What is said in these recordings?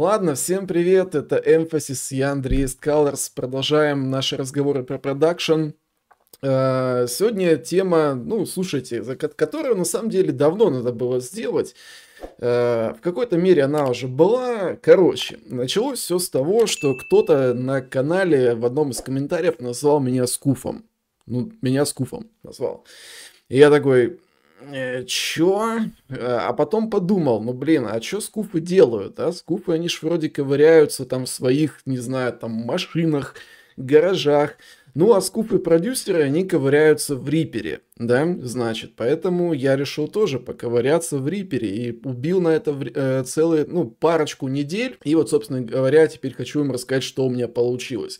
Ладно, всем привет, это Emphasis, я Андрей из Colors. Продолжаем наши разговоры про продакшн. Э, сегодня тема, ну, слушайте, за которую на самом деле давно надо было сделать. Э, в какой-то мере она уже была. Короче, началось все с того, что кто-то на канале в одном из комментариев назвал меня скуфом. Ну, меня скуфом назвал. И я такой, э, чё? Э, а потом подумал, ну блин, а чё скупы делают, а? скупы они ж вроде ковыряются там в своих, не знаю, там машинах, гаражах. Ну, а скупы-продюсеры, они ковыряются в Рипере, да, значит, поэтому я решил тоже поковыряться в Рипере и убил на это э, целые, ну, парочку недель, и вот, собственно говоря, теперь хочу вам рассказать, что у меня получилось.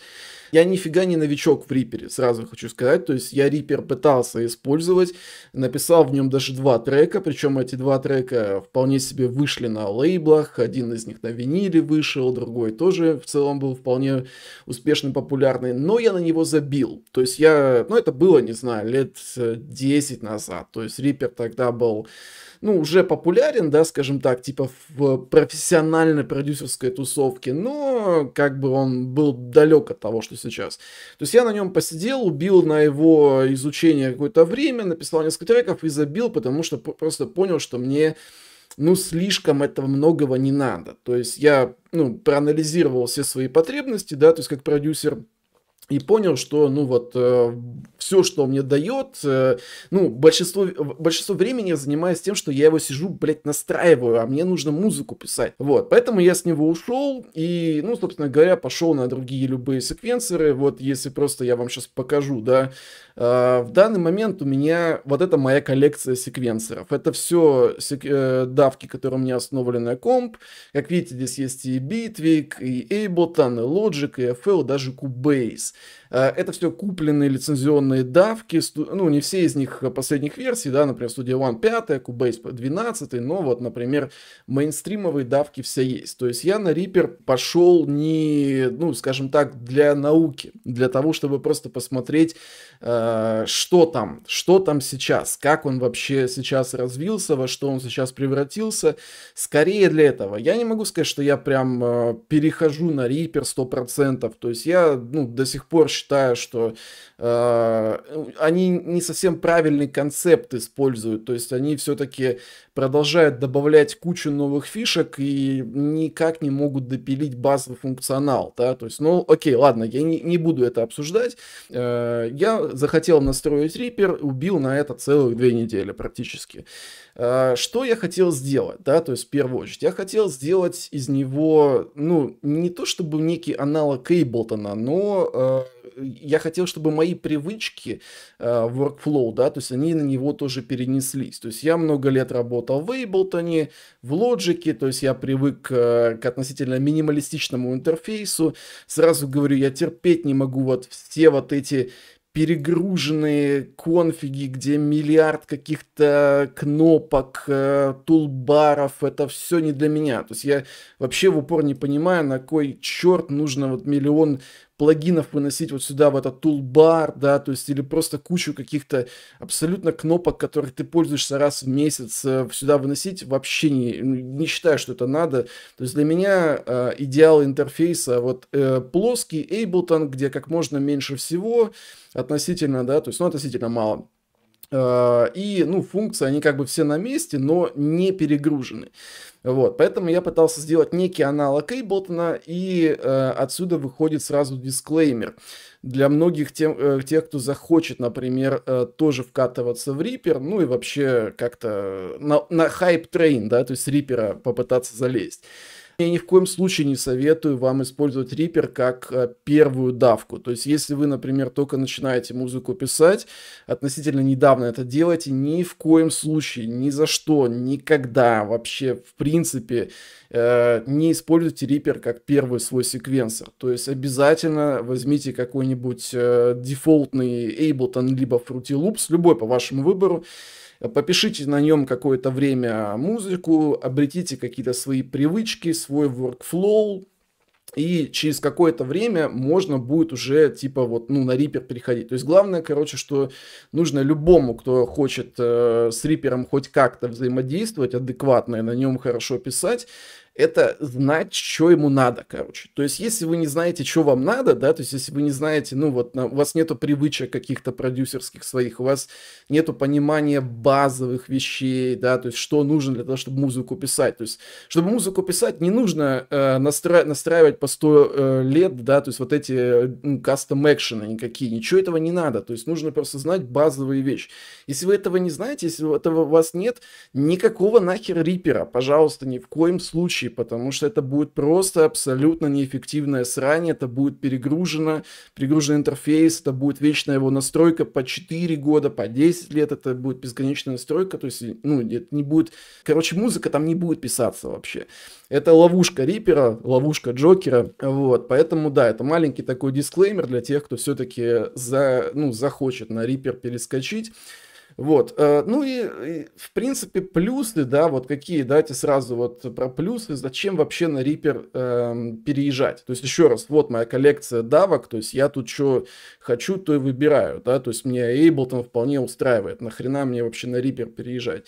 Я нифига не новичок в Рипере, сразу хочу сказать. То есть я Рипер пытался использовать, написал в нем даже два трека, причем эти два трека вполне себе вышли на лейблах, один из них на виниле вышел, другой тоже в целом был вполне успешный, популярный, но я на него забил. То есть я, ну это было, не знаю, лет 10 назад. То есть Рипер тогда был ну, уже популярен, да, скажем так, типа в профессиональной продюсерской тусовке, но как бы он был далек от того, что сейчас. То есть я на нем посидел, убил на его изучение какое-то время, написал несколько треков и забил, потому что просто понял, что мне ну, слишком этого многого не надо. То есть я, ну, проанализировал все свои потребности, да, то есть как продюсер, и понял, что, ну вот, э, все, что он мне дает, э, ну, большинство, большинство времени я занимаюсь тем, что я его сижу, блядь, настраиваю, а мне нужно музыку писать. Вот, поэтому я с него ушел и, ну, собственно говоря, пошел на другие любые секвенсоры. Вот, если просто я вам сейчас покажу, да, Э, в данный момент у меня вот это моя коллекция секвенсоров. Это все сек... Э, давки, которые у меня основаны на комп. Как видите, здесь есть и Bitwig, и Ableton, и Logic, и FL, даже Cubase. Э, это все купленные лицензионные давки, ну, не все из них э, последних версий, да, например, Studio One 5, Cubase 12, но вот, например, мейнстримовые давки все есть. То есть я на Reaper пошел не, ну, скажем так, для науки, для того, чтобы просто посмотреть, э, что там, что там сейчас, как он вообще сейчас развился, во что он сейчас превратился. Скорее для этого. Я не могу сказать, что я прям перехожу на Reaper 100%, то есть я, ну, до сих пор считаю, что э, они не совсем правильный концепт используют. То есть они все-таки продолжают добавлять кучу новых фишек и никак не могут допилить базовый функционал, да, то есть, ну, окей, ладно, я не, не буду это обсуждать, э, я захотел настроить Reaper, убил на это целых две недели практически. Э, что я хотел сделать, да, то есть, в первую очередь, я хотел сделать из него, ну, не то чтобы некий аналог Эйблтона, но э, я хотел, чтобы мои привычки, workflow, да, то есть, они на него тоже перенеслись, то есть, я много лет работал работал в Ableton, в Logic, то есть я привык э, к относительно минималистичному интерфейсу. Сразу говорю, я терпеть не могу вот все вот эти перегруженные конфиги, где миллиард каких-то кнопок, э, тулбаров, это все не для меня. То есть я вообще в упор не понимаю, на кой черт нужно вот миллион плагинов выносить вот сюда, в этот тулбар, да, то есть или просто кучу каких-то абсолютно кнопок, которые ты пользуешься раз в месяц, э, сюда выносить вообще не, не считаю, что это надо. То есть для меня э, идеал интерфейса вот э, плоский Ableton, где как можно меньше всего относительно, да, то есть ну относительно мало. Э, и, ну, функции, они как бы все на месте, но не перегружены. Вот, поэтому я пытался сделать некий аналог Эйблтона, и э, отсюда выходит сразу дисклеймер. Для многих тем, э, тех, кто захочет, например, э, тоже вкатываться в Reaper, ну и вообще как-то на, на хайп-трейн, да, то есть Reaper попытаться залезть. Я ни в коем случае не советую вам использовать Reaper как э, первую давку. То есть, если вы, например, только начинаете музыку писать, относительно недавно это делаете, ни в коем случае, ни за что, никогда вообще, в принципе, э, не используйте Reaper как первый свой секвенсор. То есть, обязательно возьмите какой-нибудь э, дефолтный Ableton либо Fruity Loops, любой по вашему выбору, попишите на нем какое-то время музыку, обретите какие-то свои привычки, свой workflow, и через какое-то время можно будет уже, типа, вот, ну, на Reaper переходить. То есть главное, короче, что нужно любому, кто хочет э, с Reaper хоть как-то взаимодействовать адекватно и на нем хорошо писать, это знать, что ему надо, короче. То есть, если вы не знаете, что вам надо, да, то есть, если вы не знаете, ну, вот, на, у вас нету привычек каких-то продюсерских своих, у вас нету понимания базовых вещей, да, то есть, что нужно для того, чтобы музыку писать. То есть, чтобы музыку писать, не нужно э, настра- настраивать по 100 э, лет, да, то есть, вот эти ну, кастом-экшены никакие, ничего этого не надо. То есть, нужно просто знать базовые вещи. Если вы этого не знаете, если этого у вас нет, никакого нахер рипера, пожалуйста, ни в коем случае случае, потому что это будет просто абсолютно неэффективное срань, это будет перегружено, перегружен интерфейс, это будет вечная его настройка по 4 года, по 10 лет, это будет бесконечная настройка, то есть, ну, это не будет, короче, музыка там не будет писаться вообще. Это ловушка Рипера, ловушка Джокера, вот, поэтому, да, это маленький такой дисклеймер для тех, кто все-таки за, ну, захочет на Рипер перескочить, вот. Э, ну и, в принципе, плюсы, да, вот какие, давайте сразу вот про плюсы, зачем вообще на Reaper э, переезжать. То есть, еще раз, вот моя коллекция давок, то есть я тут что хочу, то и выбираю, да, то есть мне Ableton вполне устраивает, нахрена мне вообще на Reaper переезжать.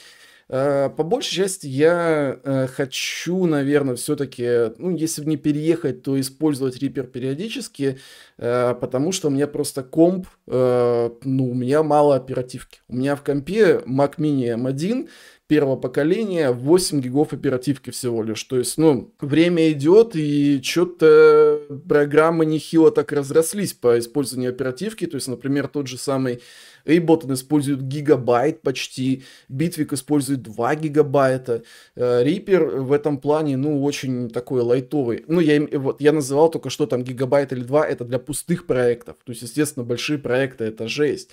Э, по большей части я э, хочу, наверное, все-таки, ну, если не переехать, то использовать Reaper периодически, э, потому что у меня просто комп, ну, у меня мало оперативки. У меня в компе Mac Mini M1, первого поколения 8 гигов оперативки всего лишь. То есть, ну, время идет, и что-то программы нехило так разрослись по использованию оперативки. То есть, например, тот же самый Ableton использует гигабайт почти, Bitwig использует 2 гигабайта, э, Reaper в этом плане, ну, очень такой лайтовый. Ну, я, вот, я называл только что там гигабайт или 2, это для пустых проектов. То есть, естественно, большие проекты это жесть.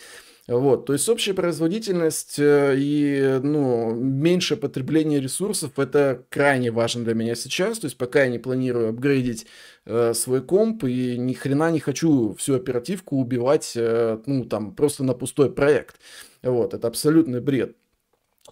Вот, то есть общая производительность э, и ну, меньшее потребление ресурсов это крайне важно для меня сейчас. То есть пока я не планирую апгрейдить э, свой комп и ни хрена не хочу всю оперативку убивать э, ну, там, просто на пустой проект. Вот, это абсолютный бред.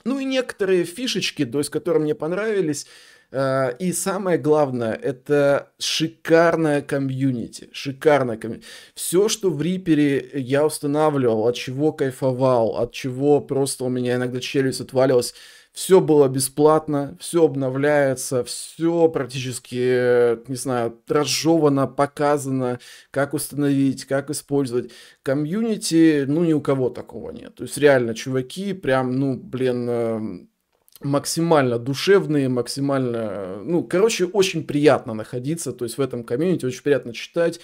Ну и некоторые фишечки, то есть, которые мне понравились, Э, и самое главное, это шикарная комьюнити. Шикарная комьюнити. Все, что в Рипере я устанавливал, от чего кайфовал, от чего просто у меня иногда челюсть отвалилась, все было бесплатно, все обновляется, все практически, не знаю, разжевано, показано, как установить, как использовать. Комьюнити, ну, ни у кого такого нет. То есть реально чуваки прям, ну, блин, эм, максимально душевные, максимально, ну, короче, очень приятно находиться, то есть в этом комьюнити очень приятно читать,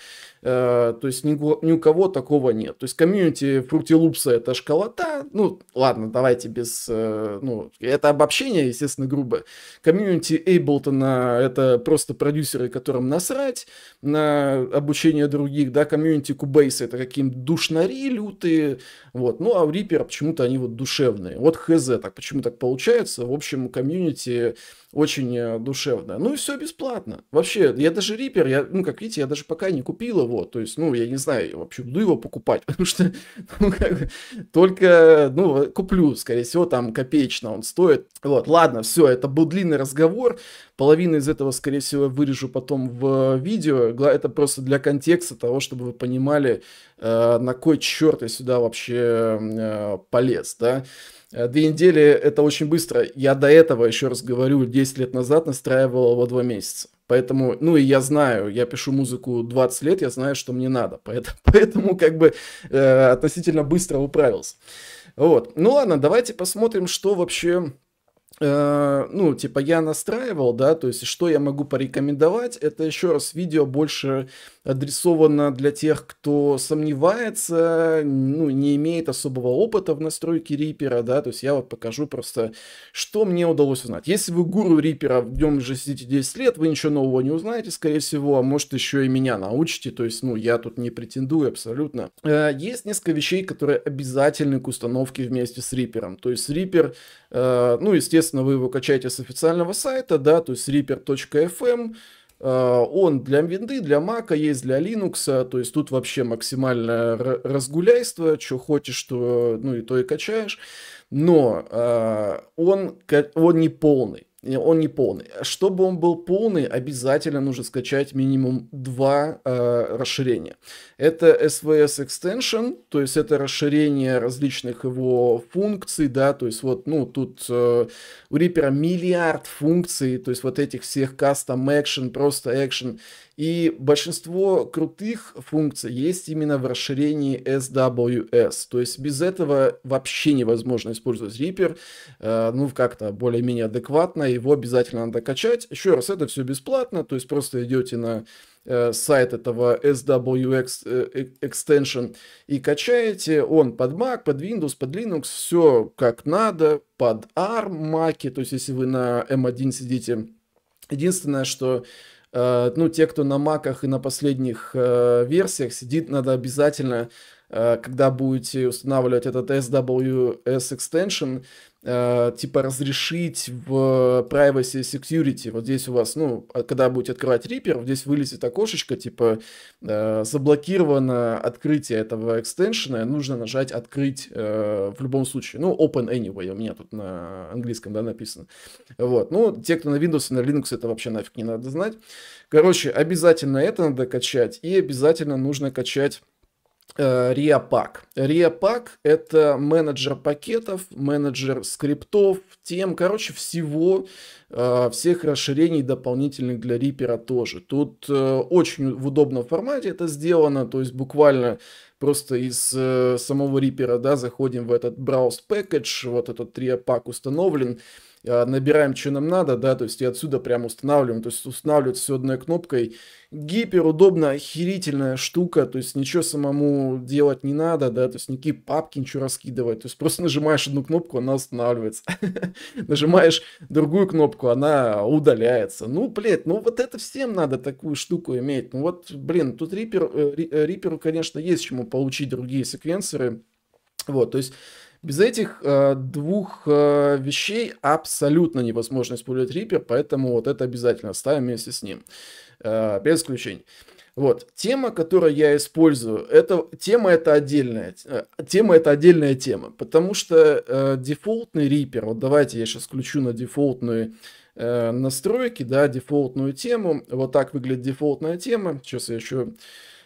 Э, то есть ни, ни у кого такого нет. То есть комьюнити фрутилупса это школота. Ну, ладно, давайте без... Э, ну, это обобщение, естественно, грубо. Комьюнити Эйблтона это просто продюсеры, которым насрать на обучение других, да, комьюнити Кубейса это какие-то душнари лютые, вот. Ну, а у Reaper почему-то они вот душевные. Вот хз, так почему так получается? В общем, комьюнити очень э, душевное. Ну и все бесплатно. Вообще, я даже Reaper, я, ну, как видите, я даже пока не купил его, вот, то есть, ну, я не знаю, вообще буду его покупать, потому что ну, как только, ну, куплю, скорее всего, там копеечно он стоит. Вот, ладно, все, это был длинный разговор. Половину из этого, скорее всего, вырежу потом в видео. Это просто для контекста того, чтобы вы понимали, э, на кой черт я сюда вообще э, полез, да. Э, две недели это очень быстро. Я до этого, еще раз говорю, 10 лет назад настраивал его два месяца. Поэтому, ну и я знаю, я пишу музыку 20 лет, я знаю, что мне надо. Поэтому, поэтому как бы э, относительно быстро управился. Вот. Ну ладно, давайте посмотрим, что вообще Э, ну, типа, я настраивал, да, то есть, что я могу порекомендовать, это еще раз видео больше адресовано для тех, кто сомневается, ну, не имеет особого опыта в настройке рипера, да, то есть я вот покажу просто, что мне удалось узнать. Если вы гуру рипера, в нем же сидите 10 лет, вы ничего нового не узнаете, скорее всего, а может еще и меня научите, то есть, ну, я тут не претендую абсолютно. Э, есть несколько вещей, которые обязательны к установке вместе с рипером, то есть рипер Э, ну, естественно, вы его качаете с официального сайта, да, то есть reaper.fm, э, он для винды, для мака есть, для Linux, то есть тут вообще максимальное разгуляйство, что хочешь, что, ну и то и качаешь, но э, он, он не полный он не полный. Чтобы он был полный, обязательно нужно скачать минимум два э, расширения. Это SVS Extension, то есть это расширение различных его функций, да, то есть вот, ну, тут э, у Reaper миллиард функций, то есть вот этих всех custom action, просто action, и большинство крутых функций есть именно в расширении SWS. То есть без этого вообще невозможно использовать Reaper, э, ну, как-то более-менее адекватно. Его обязательно надо качать. Еще раз, это все бесплатно, то есть просто идете на э, сайт этого SWX э, Extension и качаете. Он под Mac, под Windows, под Linux, все как надо, под ARM, Mac, а то есть если вы на M1 сидите. Единственное, что Э, ну, те, кто на маках и на последних э, версиях сидит, надо обязательно Э, когда будете устанавливать этот SWS extension, э, типа разрешить в privacy security. Вот здесь у вас, ну, а, когда будете открывать Reaper, вот здесь вылезет окошечко, типа э, заблокировано открытие этого экстеншена, нужно нажать открыть в любом случае. Ну, open anyway, у меня тут на английском, да, написано. Вот, ну, те, кто на Windows и на Linux, это вообще нафиг не надо знать. Короче, обязательно это надо качать, и обязательно нужно качать Риапак. Э, Риапак – это менеджер пакетов, менеджер скриптов, тем, короче, всего, э, всех расширений дополнительных для Reaper тоже. Тут э, очень в удобном формате это сделано, то есть буквально просто из самого Reaper, да, заходим в этот browse package, вот этот Риапак установлен, а, набираем, что нам надо, да, то есть и отсюда прям устанавливаем, то есть устанавливать все одной кнопкой. Гиперудобно, охерительная штука, то есть ничего самому делать не надо, да, то есть никакие папки, ничего раскидывать, то есть просто нажимаешь одну кнопку, она устанавливается, нажимаешь другую кнопку, она удаляется. Ну, блядь, ну вот это всем надо такую штуку иметь. Ну вот, блин, тут Reaper, э, э, Reaper конечно, есть чему получить другие секвенсоры, вот, то есть без этих э, двух э, вещей абсолютно невозможно использовать Reaper, поэтому вот это обязательно ставим вместе с ним, э, без исключений. Вот, тема, которую я использую, это, тема это отдельная, э, тема это отдельная тема, потому что э, дефолтный Reaper, вот давайте я сейчас включу на дефолтные э, настройки, да, дефолтную тему, вот так выглядит дефолтная тема, сейчас я еще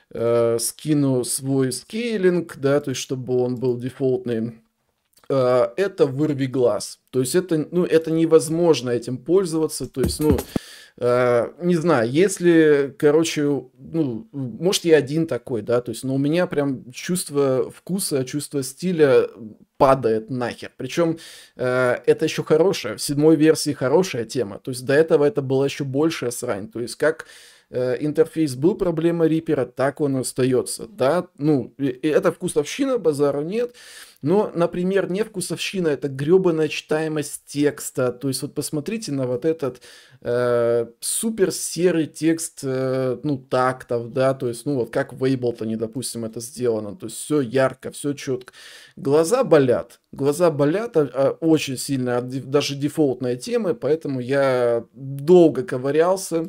э, скину свой скейлинг, да, то есть чтобы он был дефолтный, а, это вырви глаз. То есть это, ну, это невозможно этим пользоваться. То есть, ну, э, не знаю, если, короче, ну, может, я один такой, да, то есть, но у меня прям чувство вкуса, чувство стиля падает нахер. Причем э, а, это еще хорошая, в седьмой версии хорошая тема. То есть до этого это была еще большая срань. То есть как Э, интерфейс был проблема Reaper, так он остается. Да? Ну, это вкусовщина, базара нет. Но, например, не вкусовщина, это гребаная читаемость текста. То есть вот посмотрите на вот этот э, супер серый текст, э, ну, тактов, да, то есть, ну, вот как в Ableton, допустим, это сделано. То есть все ярко, все четко. Глаза болят, глаза болят а, а, очень сильно, а, даже дефолтные темы, поэтому я долго ковырялся,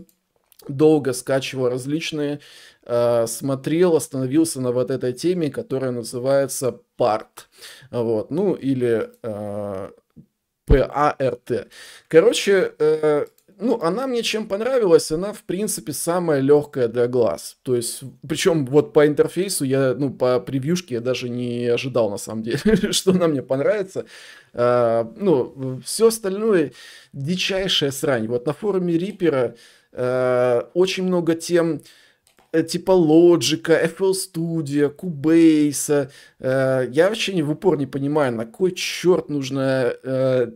долго скачивал различные, э, смотрел, остановился на вот этой теме, которая называется парт. Вот, ну или э, PART. Короче, э, ну, она мне чем понравилась, она, в принципе, самая легкая для глаз. То есть, причем вот по интерфейсу я, ну, по превьюшке я даже не ожидал, на самом деле, что она мне понравится. А, ну, все остальное дичайшая срань. Вот на форуме Рипера Э, очень много тем э, типа Logic, FL Studio, Cubase. Э, я вообще не, в упор не понимаю, на кой черт нужно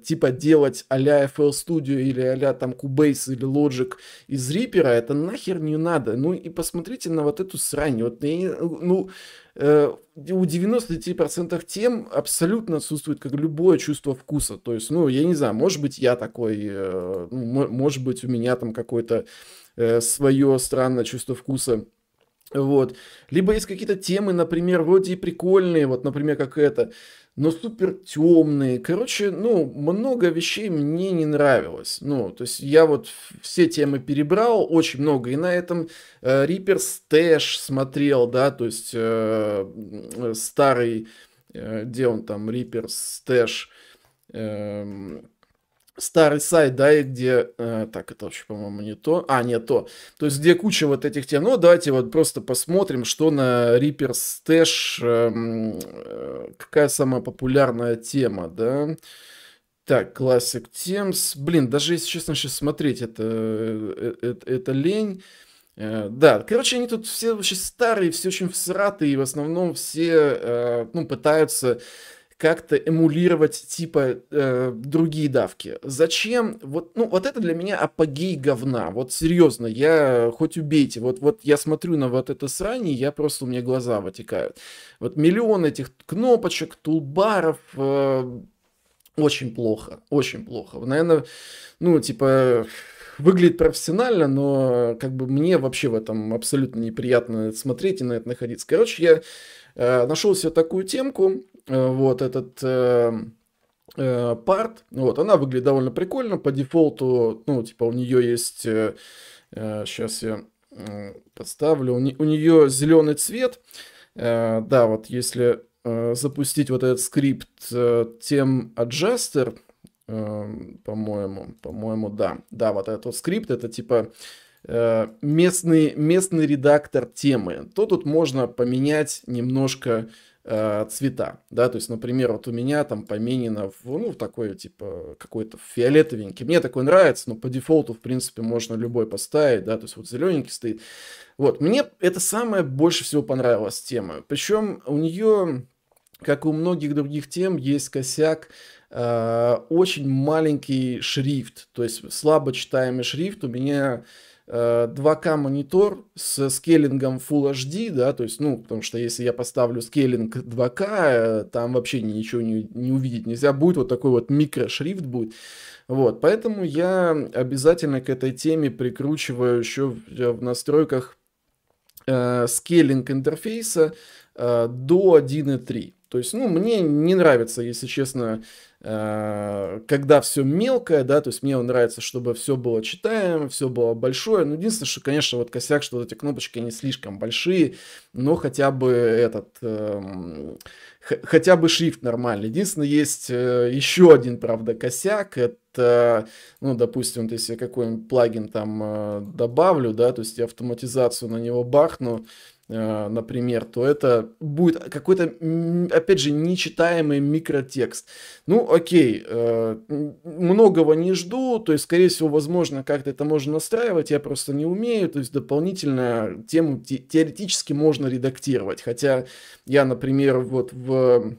типа делать а-ля FL Studio или а-ля там Cubase или Logic из Reaper. А это нахер не надо. Ну и посмотрите на вот эту срань. Вот, ну, э, у 99% тем абсолютно отсутствует как любое чувство вкуса. То есть, ну, я не знаю, может быть, я такой, э, ну, может быть, у меня там какое-то э, свое странное чувство вкуса. Вот. Либо есть какие-то темы, например, вроде и прикольные, вот, например, как это но супер темные. Короче, ну, много вещей мне не нравилось. Ну, то есть я вот все темы перебрал, очень много. И на этом э, Reaper Stash смотрел, да, то есть э, старый, э, где он там, Reaper Stash, эм, старый сайт, да, и где... Э, так, это вообще, по-моему, не то. А, не то. То есть, где куча вот этих тем. Ну, давайте вот просто посмотрим, что на Reaper Stash... Э, э, какая самая популярная тема, да? Так, Classic Teams. Блин, даже если честно сейчас смотреть, это, э, э, это, это лень. Э, да, короче, они тут все очень старые, все очень всратые, и в основном все, ну, пытаются как-то эмулировать типа э, другие давки. Зачем? Вот, ну, вот это для меня апогей говна. Вот серьезно, я хоть убейте. Вот, вот я смотрю на вот это срание, я просто у меня глаза вытекают. Вот миллион этих кнопочек, тулбаров, э, очень плохо, очень плохо. Наверное, ну, типа, выглядит профессионально, но как бы мне вообще в этом абсолютно неприятно смотреть и на это находиться. Короче, я э, нашел себе такую темку, Э, вот этот эм, э, парт. Вот, она выглядит довольно прикольно. По дефолту, ну, типа, у нее есть... Сейчас э, я подставлю. У, не, у нее зеленый цвет. Да, вот если запустить вот этот скрипт тем adjuster, эм, по-моему, по-моему, да. Да, вот этот вот скрипт, это типа местный, местный редактор темы. То тут можно поменять немножко Э, цвета, да, то есть, например, вот у меня там поменено в, ну, в такой, типа, какой-то фиолетовенький, мне такой нравится, но по дефолту, в принципе, можно любой поставить, да, то есть вот зелененький стоит, вот, мне это самое больше всего понравилась тема, причем у нее, как и у многих других тем, есть косяк, э, очень маленький шрифт, то есть слабо читаемый шрифт у меня 2К э, монитор с скеллингом Full HD, да, то есть, ну, потому что если я поставлю скеллинг 2К, э, там вообще ничего не, не увидеть нельзя будет, вот такой вот микрошрифт будет. Вот, поэтому я обязательно к этой теме прикручиваю еще в, э, в настройках э, скейлинг интерфейса э, до 1.3. То есть, ну, мне не нравится, если честно, Э, когда все мелкое, да, то есть мне нравится, чтобы все было читаемо, все было большое. Ну, единственное, что, конечно, вот косяк, что вот эти кнопочки не слишком большие, но хотя бы этот, э, хотя бы шрифт нормальный. Единственное, есть э, еще один, правда, косяк, это, ну, допустим, вот если я какой-нибудь плагин там э, добавлю, да, то есть я автоматизацию на него бахну, Э, например, то это будет какой-то, опять же, нечитаемый микротекст. Ну, окей, э, многого не жду, то есть, скорее всего, возможно, как-то это можно настраивать, я просто не умею, то есть, дополнительно тему теоретически можно редактировать, хотя я, например, вот в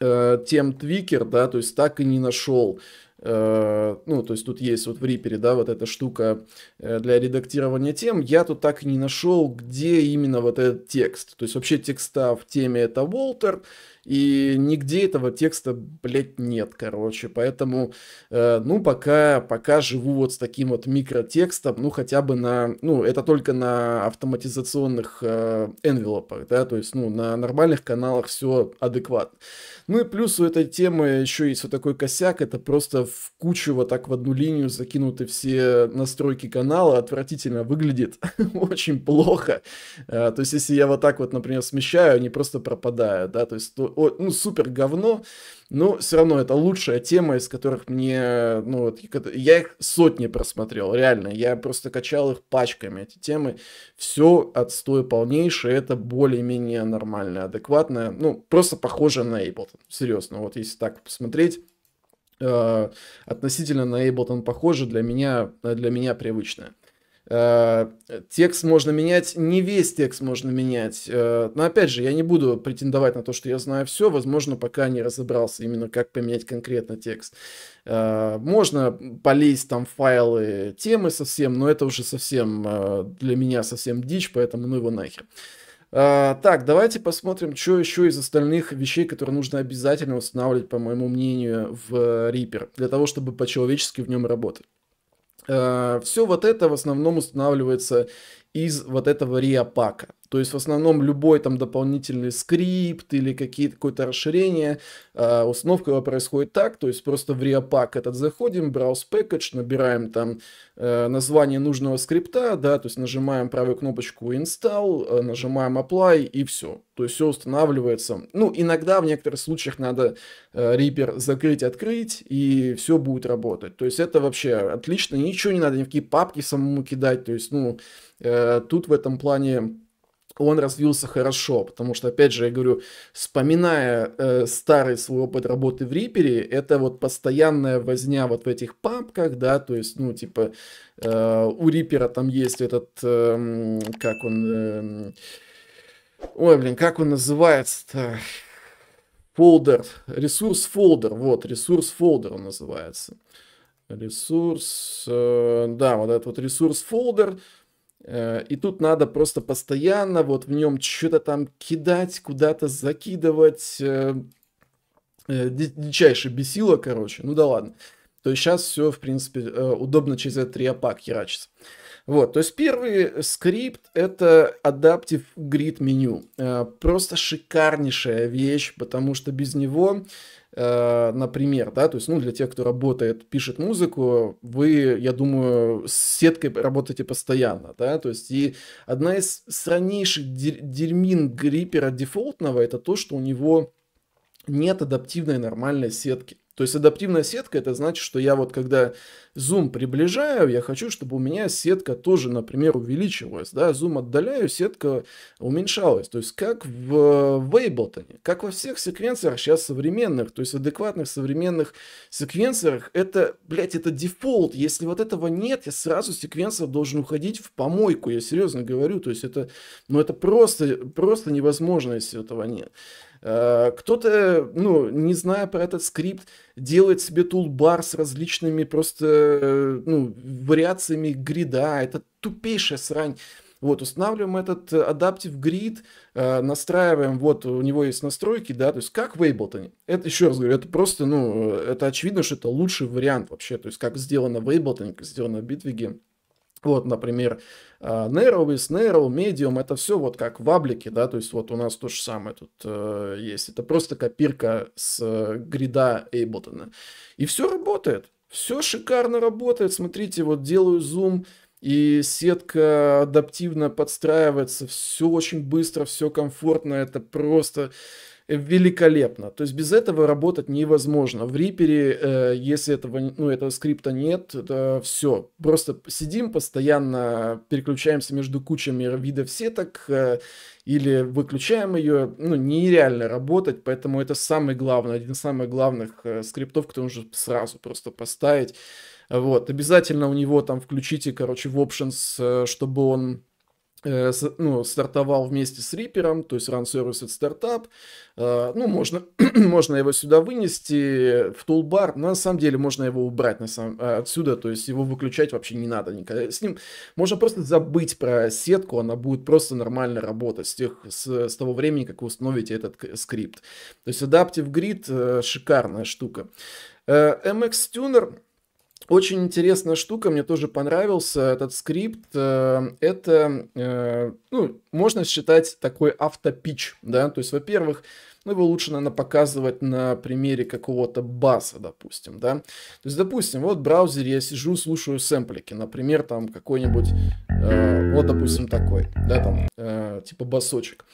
э, тем Твикер, да, то есть так и не нашел Э, ну, то есть тут есть вот в Reaper, да, вот эта штука э, для редактирования тем, я тут так и не нашел, где именно вот этот текст. То есть вообще текста в теме это Волтер, и нигде этого текста, блядь, нет, короче. Поэтому, э, ну, пока, пока живу вот с таким вот микротекстом, ну, хотя бы на, ну, это только на автоматизационных э, envelope, да, то есть, ну, на нормальных каналах все адекватно. Ну и плюс у этой темы еще есть вот такой косяк, это просто в кучу вот так в одну линию закинуты все настройки канала, отвратительно выглядит, очень плохо. Э, то есть если я вот так вот, например, смещаю, они просто пропадают, да, то есть ну супер говно, но ну, все равно это лучшая тема, из которых мне, ну вот, я их сотни просмотрел, реально. Я просто качал их пачками, эти темы. Все отстой полнейший, это более-менее нормальное, адекватное. Ну, просто похоже на Ableton, серьезно. Вот если так посмотреть, э, относительно на Ableton похоже, для меня, э, для меня привычное. Э, текст можно менять, не весь текст можно менять. Э, но опять же, я не буду претендовать на то, что я знаю все. Возможно, пока не разобрался именно, как поменять конкретно текст. Э, можно полезть там файлы темы совсем, но это уже совсем для меня совсем дичь, поэтому ну его нахер. Так, давайте посмотрим, что еще из остальных вещей, которые нужно обязательно устанавливать, по моему мнению, в Reaper, для того, чтобы по-человечески в нем работать. Э, Все вот это в основном устанавливается из вот этого реапака. То есть в основном любой там дополнительный скрипт или какие-то, какое-то расширение, э, установка его происходит так, то есть просто в Reapack этот заходим, Browse Package, набираем там э, название нужного скрипта, да, то есть нажимаем правую кнопочку Install, э, нажимаем Apply и все. То есть все устанавливается. Ну, иногда в некоторых случаях надо э, Reaper закрыть, открыть, и все будет работать. То есть это вообще отлично, ничего не надо, никакие папки самому кидать, то есть, ну, э, тут в этом плане он развился хорошо, потому что, опять же, я говорю, вспоминая э, старый свой опыт работы в Рипере, это вот постоянная возня вот в этих папках, да, то есть, ну, типа, э, у Рипера там есть этот, э, как он, э, ой, блин, как он называется-то? Фолдер, ресурс фолдер, вот, ресурс фолдер он называется. Ресурс, э, да, вот этот вот ресурс фолдер, Э, и тут надо просто постоянно вот в нем что-то там кидать, куда-то закидывать. Э, э, Дичайше бесило, короче. Ну да ладно. То есть сейчас все, в принципе, удобно через этот реопак херачится. Вот, то есть первый скрипт это Adaptive Grid Menu. Просто шикарнейшая вещь, потому что без него Э, например, да, то есть, ну, для тех, кто работает, пишет музыку, вы, я думаю, с сеткой работаете постоянно, да, то есть, и одна из страннейших дерьмин гриппера дефолтного, это то, что у него нет адаптивной нормальной сетки. То есть адаптивная сетка это значит, что я вот когда зум приближаю, я хочу, чтобы у меня сетка тоже, например, увеличивалась. Да? Зум отдаляю, сетка уменьшалась. То есть как в Вейблтоне, как во всех секвенсорах сейчас современных, то есть адекватных современных секвенсорах, это, блядь, это дефолт. Если вот этого нет, я сразу секвенсор должен уходить в помойку, я серьезно говорю. То есть это, ну это просто, просто невозможно, если этого нет. Э, кто-то, ну, не зная про этот скрипт, делает себе тулбар с различными просто э, ну, вариациями грида. Это тупейшая срань. Вот, устанавливаем этот э, Adaptive Grid, настраиваем, вот, у него есть настройки, да, то есть как в Ableton. Это, еще раз говорю, это просто, ну, это очевидно, что это лучший вариант вообще, то есть как сделано в Ableton, как сделано в Bitwig. Вот, например, а, Narrow, is Narrow, Medium, это все вот как в аблике, да, то есть вот у нас то же самое тут э, есть. Это просто копирка с э, грида Эйблтона. И все работает, все шикарно работает. Смотрите, вот делаю зум, и сетка адаптивно подстраивается, все очень быстро, все комфортно, это просто Э, великолепно. То есть без этого работать невозможно. В Reaper, э, если этого, ну, этого скрипта нет, это все. Просто сидим, постоянно переключаемся между кучами видов сеток э, или выключаем ее. Ну, нереально работать, поэтому это самый главный, один из самых главных э, скриптов, который нужно сразу просто поставить. Вот, обязательно у него там включите, короче, в options, э, чтобы он Э, ну, стартовал вместе с Рипером, то есть Run Service Startup. Э, ну, можно, можно его сюда вынести в тулбар, но на самом деле можно его убрать на сам, э, отсюда, то есть его выключать вообще не надо никогда. С ним можно просто забыть про сетку, она будет просто нормально работать с, тех, с, с того времени, как вы установите этот скрипт. То есть Adaptive Grid шикарная штука. MX Tuner очень интересная штука, мне тоже понравился этот скрипт. Э, это, э, ну, можно считать такой автопич, да, то есть, во-первых, ну, его лучше, наверное, показывать на примере какого-то баса, допустим, да. То есть, допустим, вот в браузере я сижу, слушаю сэмплики, например, там какой-нибудь, э, вот, допустим, такой, да, там, э, типа басочек.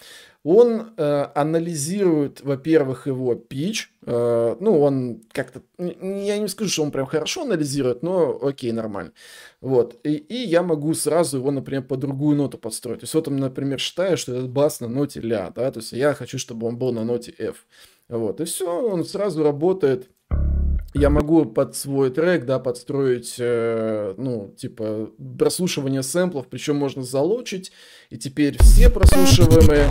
Он э, анализирует, во-первых, его пич. Э, ну, он как-то... Я не скажу, что он прям хорошо анализирует, но окей, нормально. Вот. И, и я могу сразу его, например, по другую ноту подстроить. То есть вот, например, считаю, что этот бас на ноте ля, да, то есть я хочу, чтобы он был на ноте F. Вот. И все, он сразу работает я могу под свой трек, да, подстроить, э, ну, типа, прослушивание сэмплов, причем можно залочить, и теперь все прослушиваемые...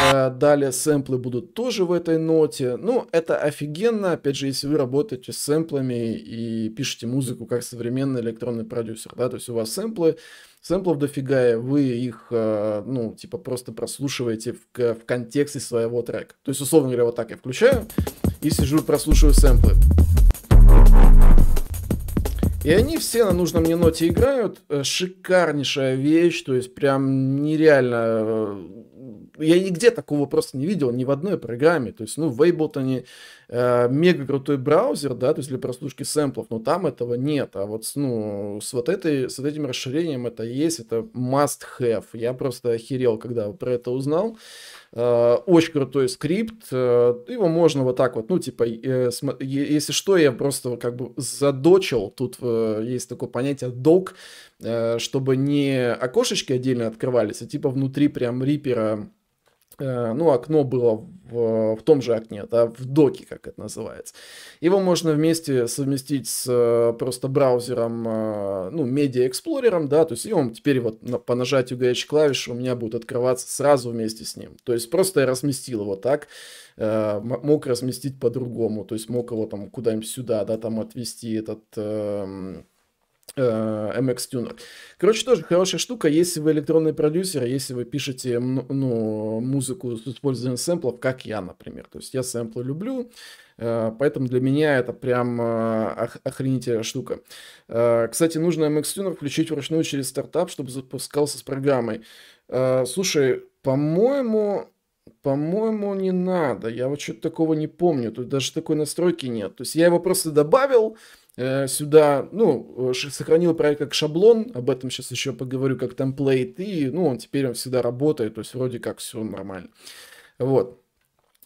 Э, далее сэмплы будут тоже в этой ноте. Ну, это офигенно, опять же, если вы работаете с сэмплами и пишете музыку как современный электронный продюсер, да, то есть у вас сэмплы, сэмплов дофига, и вы их, э, ну, типа, просто прослушиваете в, в контексте своего трека. То есть, условно говоря, вот так я включаю и сижу, прослушиваю сэмплы. И они все на нужном мне ноте играют. Э, шикарнейшая вещь, то есть прям нереально я нигде такого просто не видел, ни в одной программе. То есть, ну, в Ableton э, мега крутой браузер, да, то есть для прослушки сэмплов, но там этого нет. А вот, ну, с вот этой, с вот этим расширением это есть, это must have. Я просто охерел, когда про это узнал. Э, очень крутой скрипт. Э, его можно вот так вот, ну, типа, э, см- если что, я просто как бы задочил. Тут э, есть такое понятие док, э, чтобы не окошечки отдельно открывались, а типа внутри прям рипера Э, ну, окно было в, в том же окне, да, в доке, как это называется. Его можно вместе совместить с э, просто браузером, э, ну, Media Explorer, да, то есть и он теперь вот на, по нажатию горячей клавиши у меня будет открываться сразу вместе с ним. То есть просто я разместил его так, мог разместить по-другому, то есть мог его там куда-нибудь сюда, да, там отвести этот эм, Э, MX Tuner. Короче, тоже хорошая штука, если вы электронный продюсер, если вы пишете ну, музыку с использованием сэмплов, как я, например. То есть я сэмплы люблю, э, поэтому для меня это прям э, охренительная штука. Кстати, нужно MX Tuner включить вручную через стартап, чтобы запускался с программой. Слушай, по-моему, по-моему, не надо. Я вот что-то такого не помню. Тут даже такой настройки нет. То есть я его просто добавил, Э, сюда, ну, э, сохранил проект как шаблон, об этом сейчас еще поговорю, как темплейт, и, ну, он теперь он всегда работает, то есть вроде как все нормально. Вот.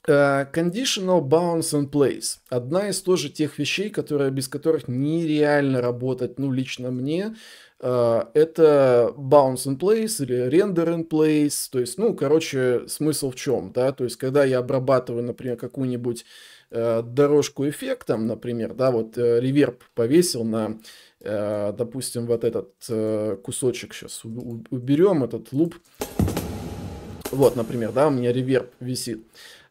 Э, conditional bounce and place. Одна из тоже тех вещей, которые, без которых нереально работать, ну, лично мне, это bounce and place или render and place. То есть, ну, короче, смысл в чем, да? То есть, когда я обрабатываю, например, какую-нибудь Э, дорожку эффектом, например, да, вот э, реверб повесил на, э, допустим, вот этот э, кусочек сейчас уберем, этот луп. Вот, например, да, у меня реверб висит.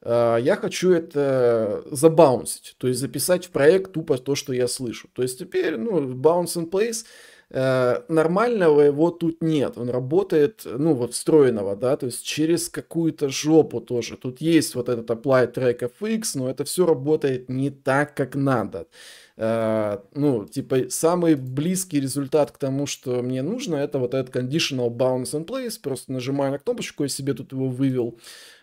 Э, я хочу это забаунсить, то есть записать в проект тупо то, что я слышу. То есть теперь, ну, bounce and place – Э, нормального его тут нет. Он работает, ну, вот встроенного, да, то есть через какую-то жопу тоже. Тут есть вот этот apply track FX, но это все работает не так, как надо. Э, ну, типа, самый близкий результат к тому, что мне нужно, это вот этот conditional bounce and place. Просто нажимаю на кнопочку, я себе тут его вывел.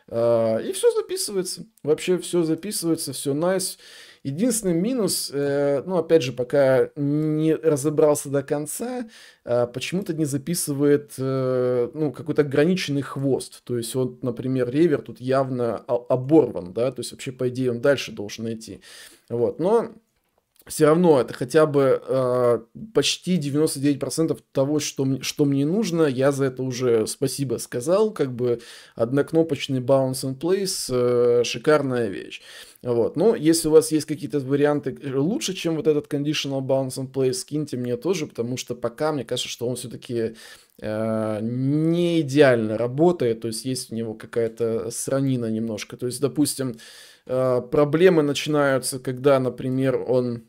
Э, и все записывается. Вообще все записывается, все nice. Единственный минус, э, ну, опять же, пока не разобрался до конца, э, почему-то не записывает, э, ну, какой-то ограниченный хвост. То есть вот, например, ревер тут явно оборван, да, то есть вообще, по идее, он дальше должен идти. Вот, но все равно это хотя бы э, почти 99% того, что, что мне нужно, я за это уже спасибо сказал, как бы однокнопочный bounce and place, э, шикарная вещь. Вот. Но если у вас есть какие-то варианты э, лучше, чем вот этот conditional bounce and play, скиньте мне тоже, потому что пока мне кажется, что он все-таки э, не идеально работает, то есть есть у него какая-то сранина немножко. То есть, допустим, э, проблемы начинаются, когда, например, он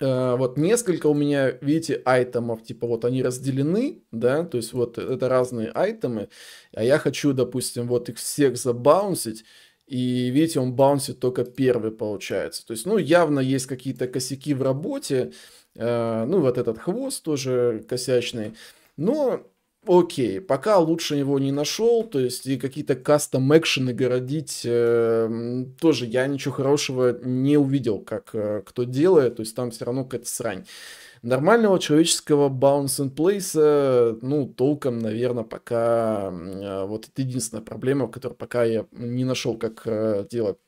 Э, вот несколько у меня, видите, айтемов, типа вот они разделены, да, то есть вот это разные айтемы, а я хочу, допустим, вот их всех забаунсить, и видите, он баунсит только первый получается. То есть, ну, явно есть какие-то косяки в работе, э, ну, вот этот хвост тоже косячный, но окей, пока лучше его не нашел, то есть и какие-то кастом экшены городить э, тоже я ничего хорошего не увидел, как э, кто делает, то есть там все равно какая-то срань. Нормального человеческого bounce and place, э, ну, толком, наверное, пока э, вот это единственная проблема, которую пока я не нашел, как э, делать.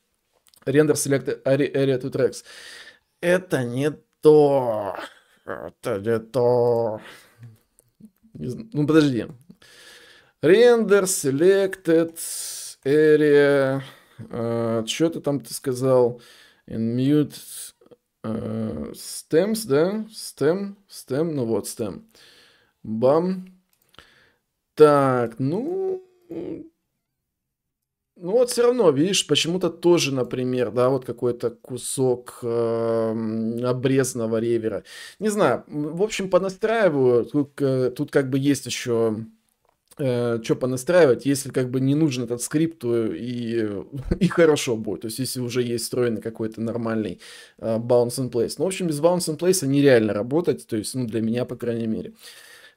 Render Select Area to Tracks. Это не то. Это не то. Ну, подожди. Render selected area. Uh, Что-то там ты сказал. And mute uh, stems, да? Stem, stem, ну вот, stem. Бам. Так, ну, ну вот все равно, видишь, почему-то тоже, например, да, вот какой-то кусок э, обрезанного ревера. Не знаю, в общем, понастраиваю. Тут, э, тут как бы есть еще э, что понастраивать, если как бы не нужен этот скрипт, то и, и хорошо будет. То есть, если уже есть встроенный какой-то нормальный э, bounce and place. Ну, в общем, без bounce and place нереально работать, то есть, ну, для меня, по крайней мере.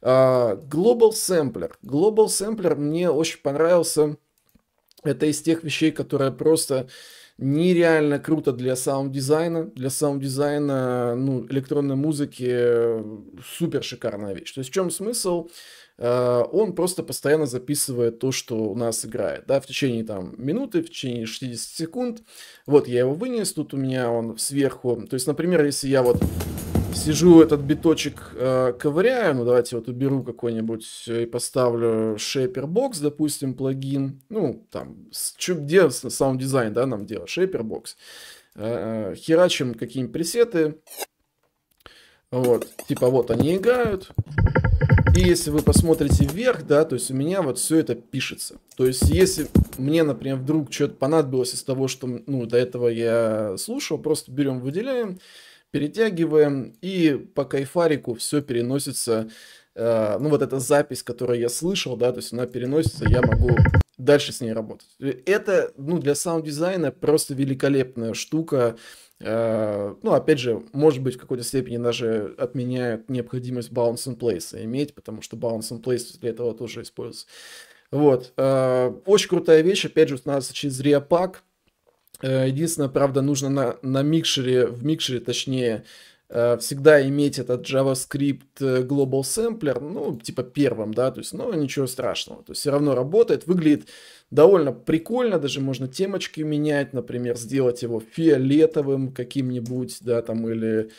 Э, Global Sampler. Global Sampler мне очень понравился это из тех вещей, которые просто нереально круто для саунд-дизайна. Для саунд-дизайна ну, электронной музыки э, супер шикарная вещь. То есть в чем смысл? Э, он просто постоянно записывает то, что у нас играет, да, в течение там минуты, в течение 60 секунд. Вот я его вынес, тут у меня он сверху, то есть, например, если я вот Сижу этот биточек э, ковыряю, ну давайте вот уберу какой-нибудь э, и поставлю Shaperbox, допустим, плагин. Ну, там, с, где саунд-дизайн, да, нам дело Shaperbox. Э, э, херачим какие-нибудь пресеты. Вот, типа вот они играют. И если вы посмотрите вверх, да, то есть у меня вот все это пишется. То есть если мне, например, вдруг что-то понадобилось из того, что, ну, до этого я слушал, просто берем, выделяем перетягиваем, и по кайфарику все переносится, э, ну вот эта запись, которую я слышал, да, то есть она переносится, я могу дальше с ней работать. Э, это, ну, для саунд-дизайна просто великолепная штука, э, ну, опять же, может быть, в какой-то степени даже отменяют необходимость bounce and place иметь, потому что bounce and place для этого тоже используется. Вот. Э, очень крутая вещь, опять же, у нас через Реопак Э, единственное, правда, нужно на, на микшере, в микшере точнее, э, всегда иметь этот JavaScript э, Global Sampler, ну, типа первым, да, то есть, ну, ничего страшного, то есть все равно работает, выглядит довольно прикольно, даже можно темочки менять, например, сделать его фиолетовым каким-нибудь, да, там, или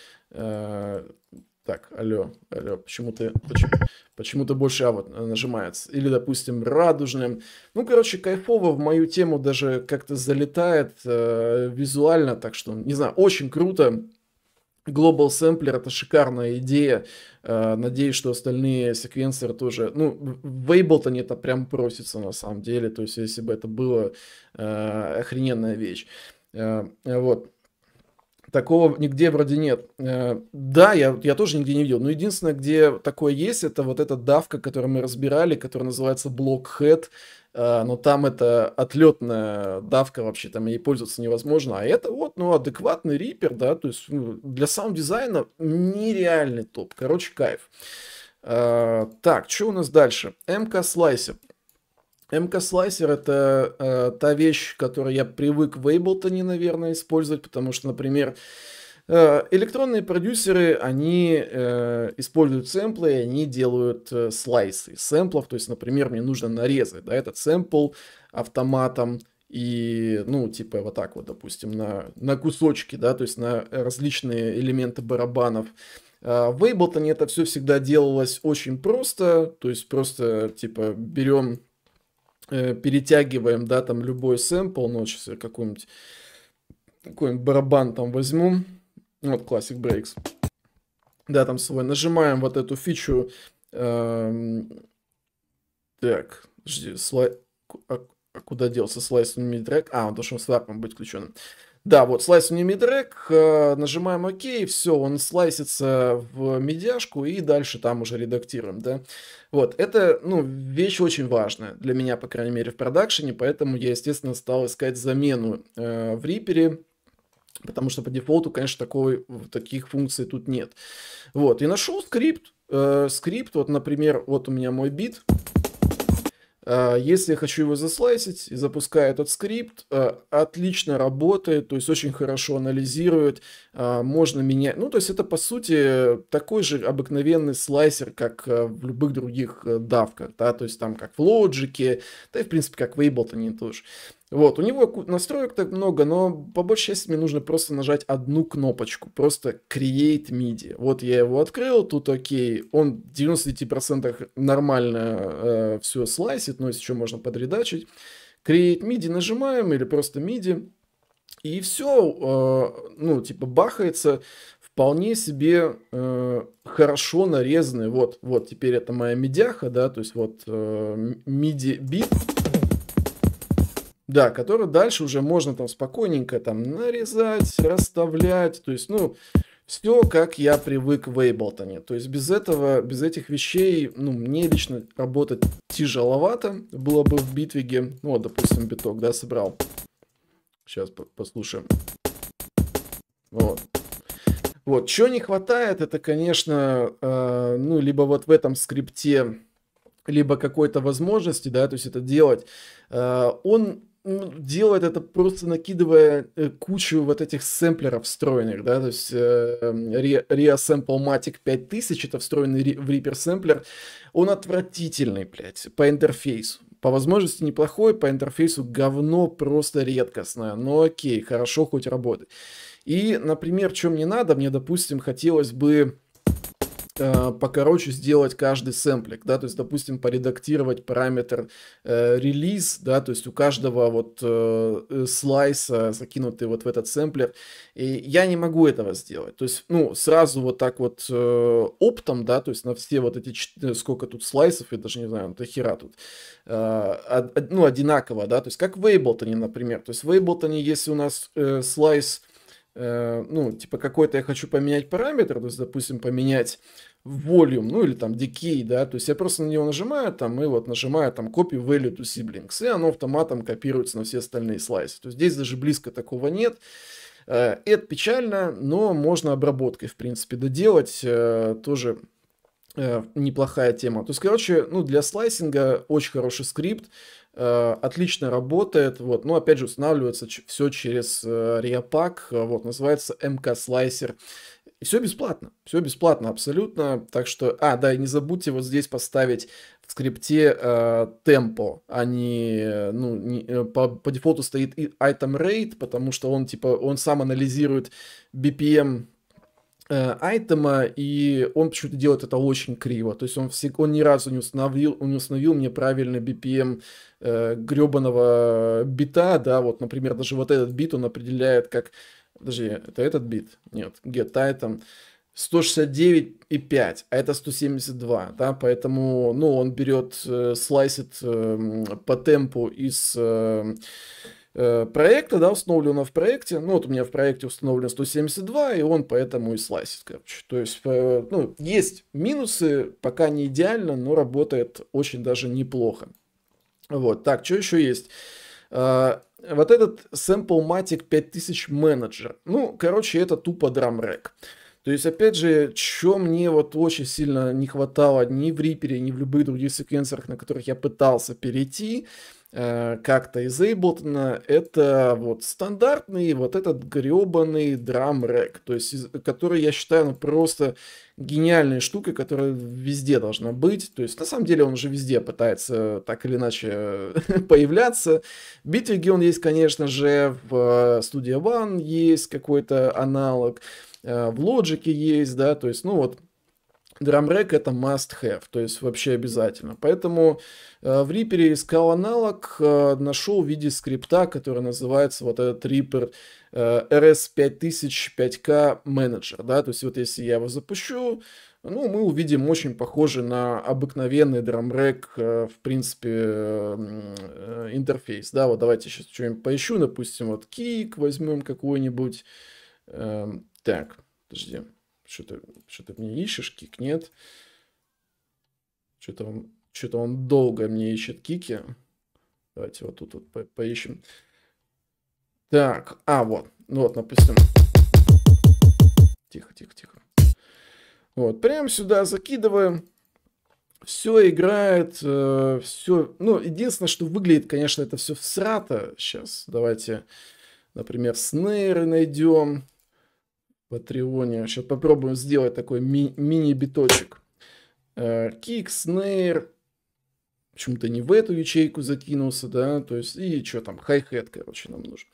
так, алло, алло, почему ты, почему, почему-то больше А вот э, нажимается. Или, допустим, радужным. Ну, короче, кайфово в мою тему даже как-то залетает э, визуально, так что, не знаю, очень круто. Global Sampler это шикарная идея. Э, надеюсь, что остальные секвенсоры тоже. Ну, в Ableton это прям просится на самом деле. То есть, если бы это было э, охрененная вещь. Вот. Такого нигде вроде нет. Э, да, я, я тоже нигде не видел. Но единственное, где такое есть, это вот эта давка, которую мы разбирали, которая называется Blockhead. Э, но там это отлетная давка вообще, там ей пользоваться невозможно. А это вот, ну, адекватный рипер, да, то есть ну, для саунд-дизайна нереальный топ. Короче, кайф. Э, так, что у нас дальше? МК слайсер. МК-слайсер это э, та вещь, которую я привык в Ableton, наверное, использовать, потому что, например, э, электронные продюсеры, они э, используют сэмплы, и они делают э, слайсы сэмплов, то есть, например, мне нужно нарезать, да, этот сэмпл автоматом, и, ну, типа вот так вот, допустим, на, на кусочки, да, то есть на различные элементы барабанов. Э, в Ableton это все всегда делалось очень просто, то есть просто, типа, берем Э, перетягиваем, да, там любой сэмпл, ну, сейчас я какой-нибудь какой барабан там возьму, вот Classic Breaks, да, там свой, нажимаем вот эту фичу, э, эм, так, жди, слайд, а, а куда делся слайс трек? А, он должен с быть включенным. Да, вот слайс у не мидрек, э, нажимаем ОК, все, он слайсится в медиашку и дальше там уже редактируем, да. Вот, это, ну, вещь очень важная для меня, по крайней мере, в продакшене, поэтому я, естественно, стал искать замену э, в Рипере, потому что по дефолту, конечно, такой, таких функций тут нет. Вот, и нашел скрипт, э, скрипт, вот, например, вот у меня мой бит, а, если я хочу его заслайсить и запускаю этот скрипт, а, отлично работает, то есть очень хорошо анализирует, а, можно менять. Ну, то есть это, по сути, такой же обыкновенный слайсер, как в любых других э, давках, да, то есть там как в Logic, да и, в принципе, как в Ableton тоже. Вот, у него настроек так много, но по большей части мне нужно просто нажать одну кнопочку, просто Create MIDI. Вот я его открыл, тут окей, он в 99% нормально э, все слайсит, но если что, можно подредачить. Create MIDI нажимаем или просто MIDI, и все, э, ну, типа, бахается вполне себе э, хорошо нарезанный. Вот, вот теперь это моя медяха, да, то есть вот э, MIDI бит да, который дальше уже можно там спокойненько там нарезать, расставлять. То есть, ну, все, как я привык в Ableton. То есть без этого, без этих вещей, ну, мне лично работать тяжеловато было бы в битвиге. Ну, вот, допустим, биток, да, собрал. Сейчас послушаем. Вот. Вот, что не хватает, это, конечно, э, ну, либо вот в этом скрипте, либо какой-то возможности, да, то есть это делать. Э, он ну, делает это просто накидывая э, кучу вот этих сэмплеров встроенных, да, то есть э, эм, Ria Sample Matic 5000, это встроенный в Reaper сэмплер, он отвратительный, блядь, по интерфейсу. По возможности неплохой, по интерфейсу говно просто редкостное, но ну, окей, хорошо хоть работает. И, например, чем не надо, мне, допустим, хотелось бы Э, покороче сделать каждый сэмплик, да, то есть, допустим, поредактировать параметр э, релиз, да, то есть у каждого вот э, э, слайса закинутый вот в этот сэмплер, и я не могу этого сделать, то есть, ну, сразу вот так вот э, оптом, да, то есть на все вот эти, э, сколько тут слайсов, я даже не знаю, ну, до хера тут, э, од, ну, одинаково, да, то есть как в Ableton, например, то есть в Ableton, если у нас э, слайс... Slice Э, ну, типа, какой-то я хочу поменять параметр, то есть, допустим, поменять volume, ну, или там decay, да, то есть я просто на него нажимаю, там, и вот нажимаю там copy value to siblings, и оно автоматом копируется на все остальные слайсы. То есть здесь даже близко такого нет. Э, это печально, но можно обработкой, в принципе, доделать. Э, тоже неплохая тема. То есть, короче, ну, для слайсинга очень хороший скрипт. Э, отлично работает, вот, но ну, опять же устанавливается все через Реопак, э, э, вот, называется МК Слайсер. все бесплатно, все бесплатно абсолютно, так что, а, да, и не забудьте вот здесь поставить в скрипте э, а не, ну, не, по, по дефолту стоит item rate, потому что он, типа, он сам анализирует BPM Э, айтема, и он почему-то делает это очень криво. То есть он, всег... он ни разу не установил, он не установил мне правильно BPM э, гребаного бита, да, вот, например, даже вот этот бит он определяет как... Подожди, это этот бит? Нет, get item. 169,5, а это 172, да, поэтому, ну, он берет, э, слайсит э, по темпу из... Э, Э, проекта, да, установлено в проекте. Ну, вот у меня в проекте установлено 172, и он поэтому и слазит, короче. То есть, э, ну, есть минусы, пока не идеально, но работает очень даже неплохо. Вот, так, что еще есть? Э, вот этот Samplematic 5000 Manager. Ну, короче, это тупо драмрек. То есть, опять же, что мне вот очень сильно не хватало ни в Reaper, ни в любых других секвенсорах, на которых я пытался перейти, Э, как-то изейблтона, это вот стандартный вот этот гребаный драм-рэк, то есть, который, я считаю, ну, просто гениальная штука, которая везде должна быть. То есть, на самом деле, он уже везде пытается так или иначе э, появляться. Битвиги он есть, конечно же, в студии э, One есть какой-то аналог, в Logic есть, да, то есть, ну вот, Драмрек это must have, то есть вообще обязательно. Поэтому э, в Reaper искал аналог, э, нашел в виде скрипта, который называется вот этот Reaper э, RS5000 5K Manager. Да? То есть вот если я его запущу, ну, мы увидим очень похожий на обыкновенный драмрек, э, в принципе, э, интерфейс. Да, вот давайте сейчас что-нибудь поищу, допустим, вот кик возьмем какой-нибудь. Эм, так, подожди. Что-то что мне ищешь, кик нет. Что-то он, что он долго мне ищет кики. Давайте вот тут вот по поищем. Так, а вот, ну вот, допустим. Тихо, тихо, тихо. Вот, прям сюда закидываем. Все играет, э, все. Ну, единственное, что выглядит, конечно, это все всрато. Сейчас давайте, например, снейры найдем. Патреоне. Сейчас попробуем сделать такой ми- мини-биточек. Кик, снейр. Почему-то не в эту ячейку закинулся, да, то есть, и что там, хай-хет, короче, нам нужен.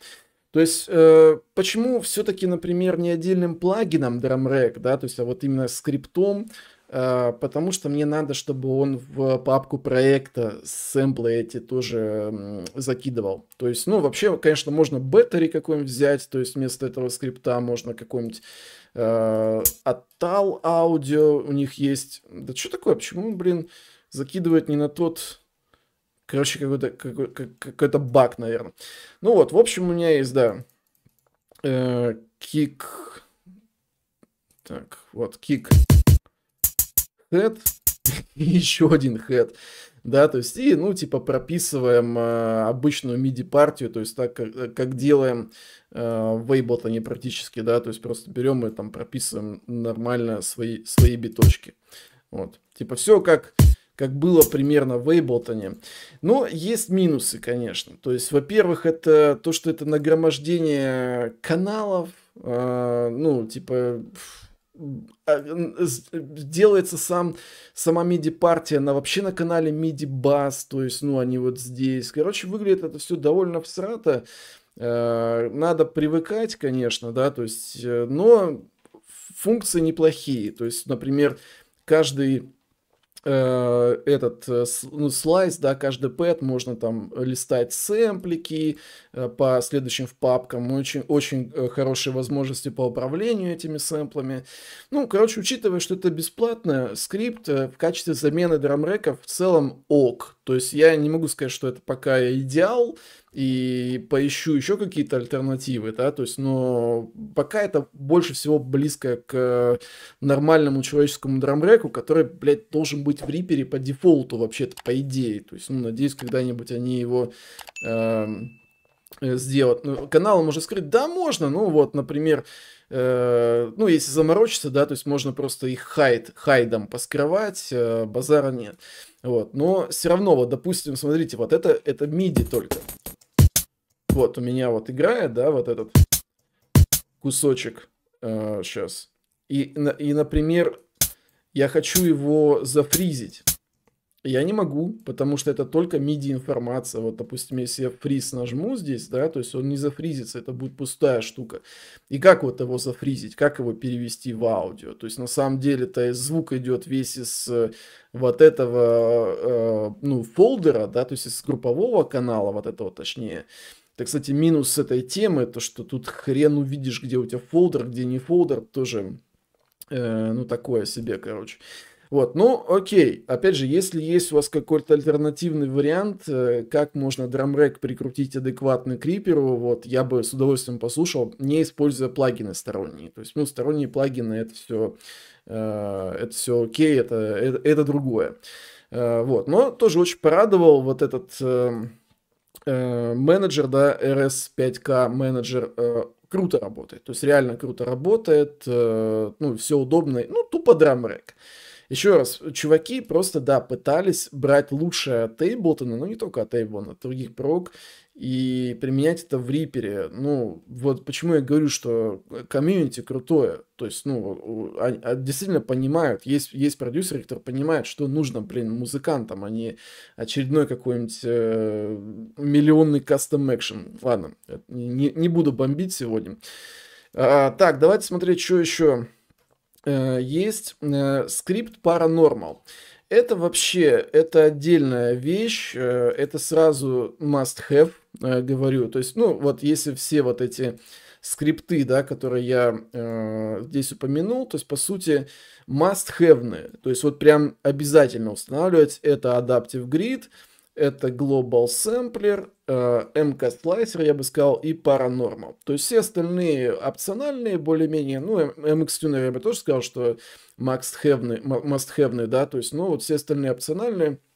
То есть, э, почему все-таки, например, не отдельным плагином DrumRack, да, то есть, а вот именно скриптом, Э, потому что мне надо, чтобы он в папку проекта сэмплы эти тоже закидывал. То есть, ну, вообще, конечно, можно беттери какой-нибудь взять, то есть вместо этого скрипта можно какой-нибудь э, оттал аудио у них есть. Да что такое, почему, блин, закидывает не на тот... Короче, какой-то какой, какой, какой баг, наверное. Ну вот, в общем, у меня есть, да, э, кик... Так, вот, кик... Kick head, еще один head. Да, то есть, и, ну, типа, прописываем э, обычную MIDI-партию, то есть, так, как, э, как делаем э, в Ableton практически, да, то есть, просто берем и там прописываем нормально свои, свои биточки. Вот, типа, все как, как было примерно в Ableton. Но есть минусы, конечно. То есть, во-первых, это то, что это нагромождение каналов, э, ну, типа, а, делается сам, сама миди-партия, она вообще на канале миди-бас, то есть, ну, они вот здесь. Короче, выглядит это все довольно всрато. Э, надо привыкать, конечно, да, то есть, э, но функции неплохие. То есть, например, каждый Э, этот э, ну, слайс, да, каждый пэт можно там листать сэмплики э, по следующим в папкам, очень, очень хорошие возможности по управлению этими сэмплами. Ну, короче, учитывая, что это бесплатно, скрипт в качестве замены драмрека в целом ок. То есть я не могу сказать, что это пока идеал, и поищу еще какие-то альтернативы, да, то есть, но пока это больше всего близко к нормальному человеческому драмреку, который, блядь, должен быть в Рипере по дефолту вообще-то, по идее, то есть, ну, надеюсь, когда-нибудь они его эм, э, сделают. Ну, каналом можно скрыть, да, можно, ну, вот, например, э, ну, если заморочиться, да, то есть можно просто их хайд, хайдом поскрывать, э, базара нет. Вот, но все равно, вот, допустим, смотрите, вот это, это миди только. Вот у меня вот играет, да, вот этот кусочек э, сейчас. И, и, например, я хочу его зафризить. Я не могу, потому что это только MIDI информация. Вот, допустим, если я фриз нажму здесь, да, то есть он не зафризится, это будет пустая штука. И как вот его зафризить, как его перевести в аудио? То есть на самом деле-то звук идет весь из э, вот этого, э, ну, фолдера, да, то есть из группового канала, вот этого точнее. Это, кстати, минус этой темы, то что тут хрен увидишь, где у тебя фолдер, где не фолдер, тоже, э, ну, такое себе, короче. Вот, ну, окей. Опять же, если есть у вас какой-то альтернативный вариант, э, как можно драмрек прикрутить адекватно криперу, вот, я бы с удовольствием послушал, не используя плагины сторонние. То есть, ну, сторонние плагины, это все, э, это все окей, это, это, это другое. Э, вот, но тоже очень порадовал вот этот э, Э, менеджер, да, RS5K менеджер э, круто работает. То есть реально круто работает, э, ну, все удобно, ну, тупо драмрек. Еще раз, чуваки просто, да, пытались брать лучшее от Ableton, но не только от Ableton, от других прок, и применять это в рипере. Ну, вот почему я говорю, что комьюнити крутое. То есть, ну, они, а, действительно понимают, есть, есть продюсеры, которые понимают, что нужно, блин, музыкантам, а не очередной какой-нибудь э, миллионный кастом экшен. Ладно, не, не буду бомбить сегодня. А, так, давайте смотреть, что еще э, есть. Э, скрипт Paranormal. Это вообще, это отдельная вещь, э, это сразу must have, Э, говорю. То есть, ну, вот если все вот эти скрипты, да, которые я э, здесь упомянул, то есть, по сути, must-have. То есть, вот прям обязательно устанавливать это Adaptive Grid, это Global Sampler, э, MCAT Slicer, я бы сказал, и Paranormal. То есть, все остальные опциональные, более-менее, ну, MX MXTune, я бы тоже сказал, что must-have, must-have, да, то есть, ну, вот все остальные опциональные –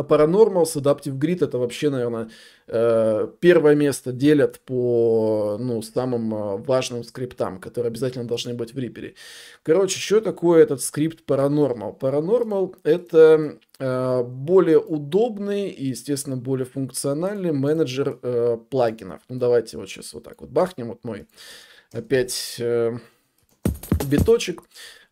а Paranormals, Adaptive Grid это вообще, наверное, э, первое место делят по ну, самым э, важным скриптам, которые обязательно должны быть в Reaper. Короче, что такое этот скрипт Paranormal? Paranormal это э, более удобный и, естественно, более функциональный менеджер плагинов. Ну, давайте вот сейчас вот так вот бахнем. Вот мой опять биточек.